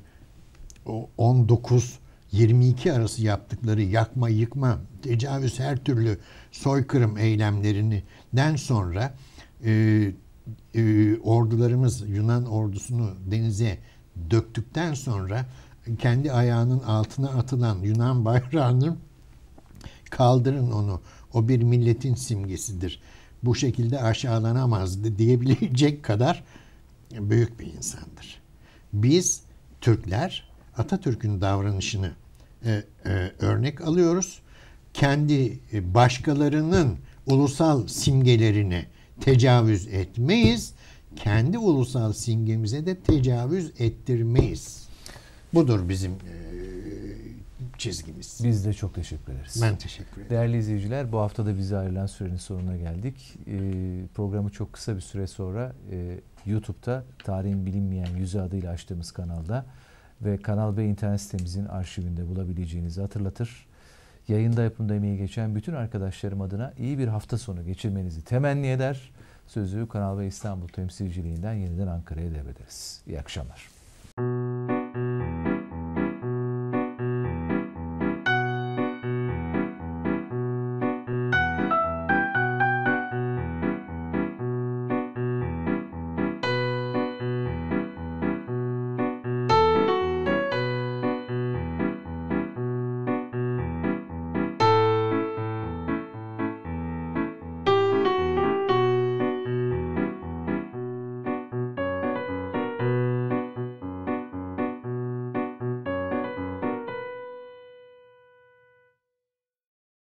19 22 arası yaptıkları yakma, yıkma, tecavüz her türlü soykırım eylemlerinden sonra e, e, ordularımız Yunan ordusunu denize döktükten sonra kendi ayağının altına atılan Yunan bayrağını kaldırın onu. O bir milletin simgesidir. Bu şekilde aşağılanamaz diyebilecek kadar büyük bir insandır. Biz Türkler Atatürk'ün davranışını e, e, örnek alıyoruz. Kendi e, başkalarının ulusal simgelerine tecavüz etmeyiz kendi ulusal simgemize de tecavüz ettirmeyiz. Budur bizim e, çizgimiz. Biz de çok teşekkür ederiz. Ben teşekkür ederim. Değerli izleyiciler bu hafta da bize ayrılan sürenin sonuna geldik. E, programı çok kısa bir süre sonra e, YouTube'da Tarihin Bilinmeyen Yüzü adıyla açtığımız kanalda ve Kanal B internet sitemizin arşivinde bulabileceğinizi hatırlatır. Yayında yapımda emeği geçen bütün arkadaşlarım adına iyi bir hafta sonu geçirmenizi temenni eder. Sözü Kanal ve İstanbul temsilciliğinden yeniden Ankara'ya devrederiz. İyi akşamlar.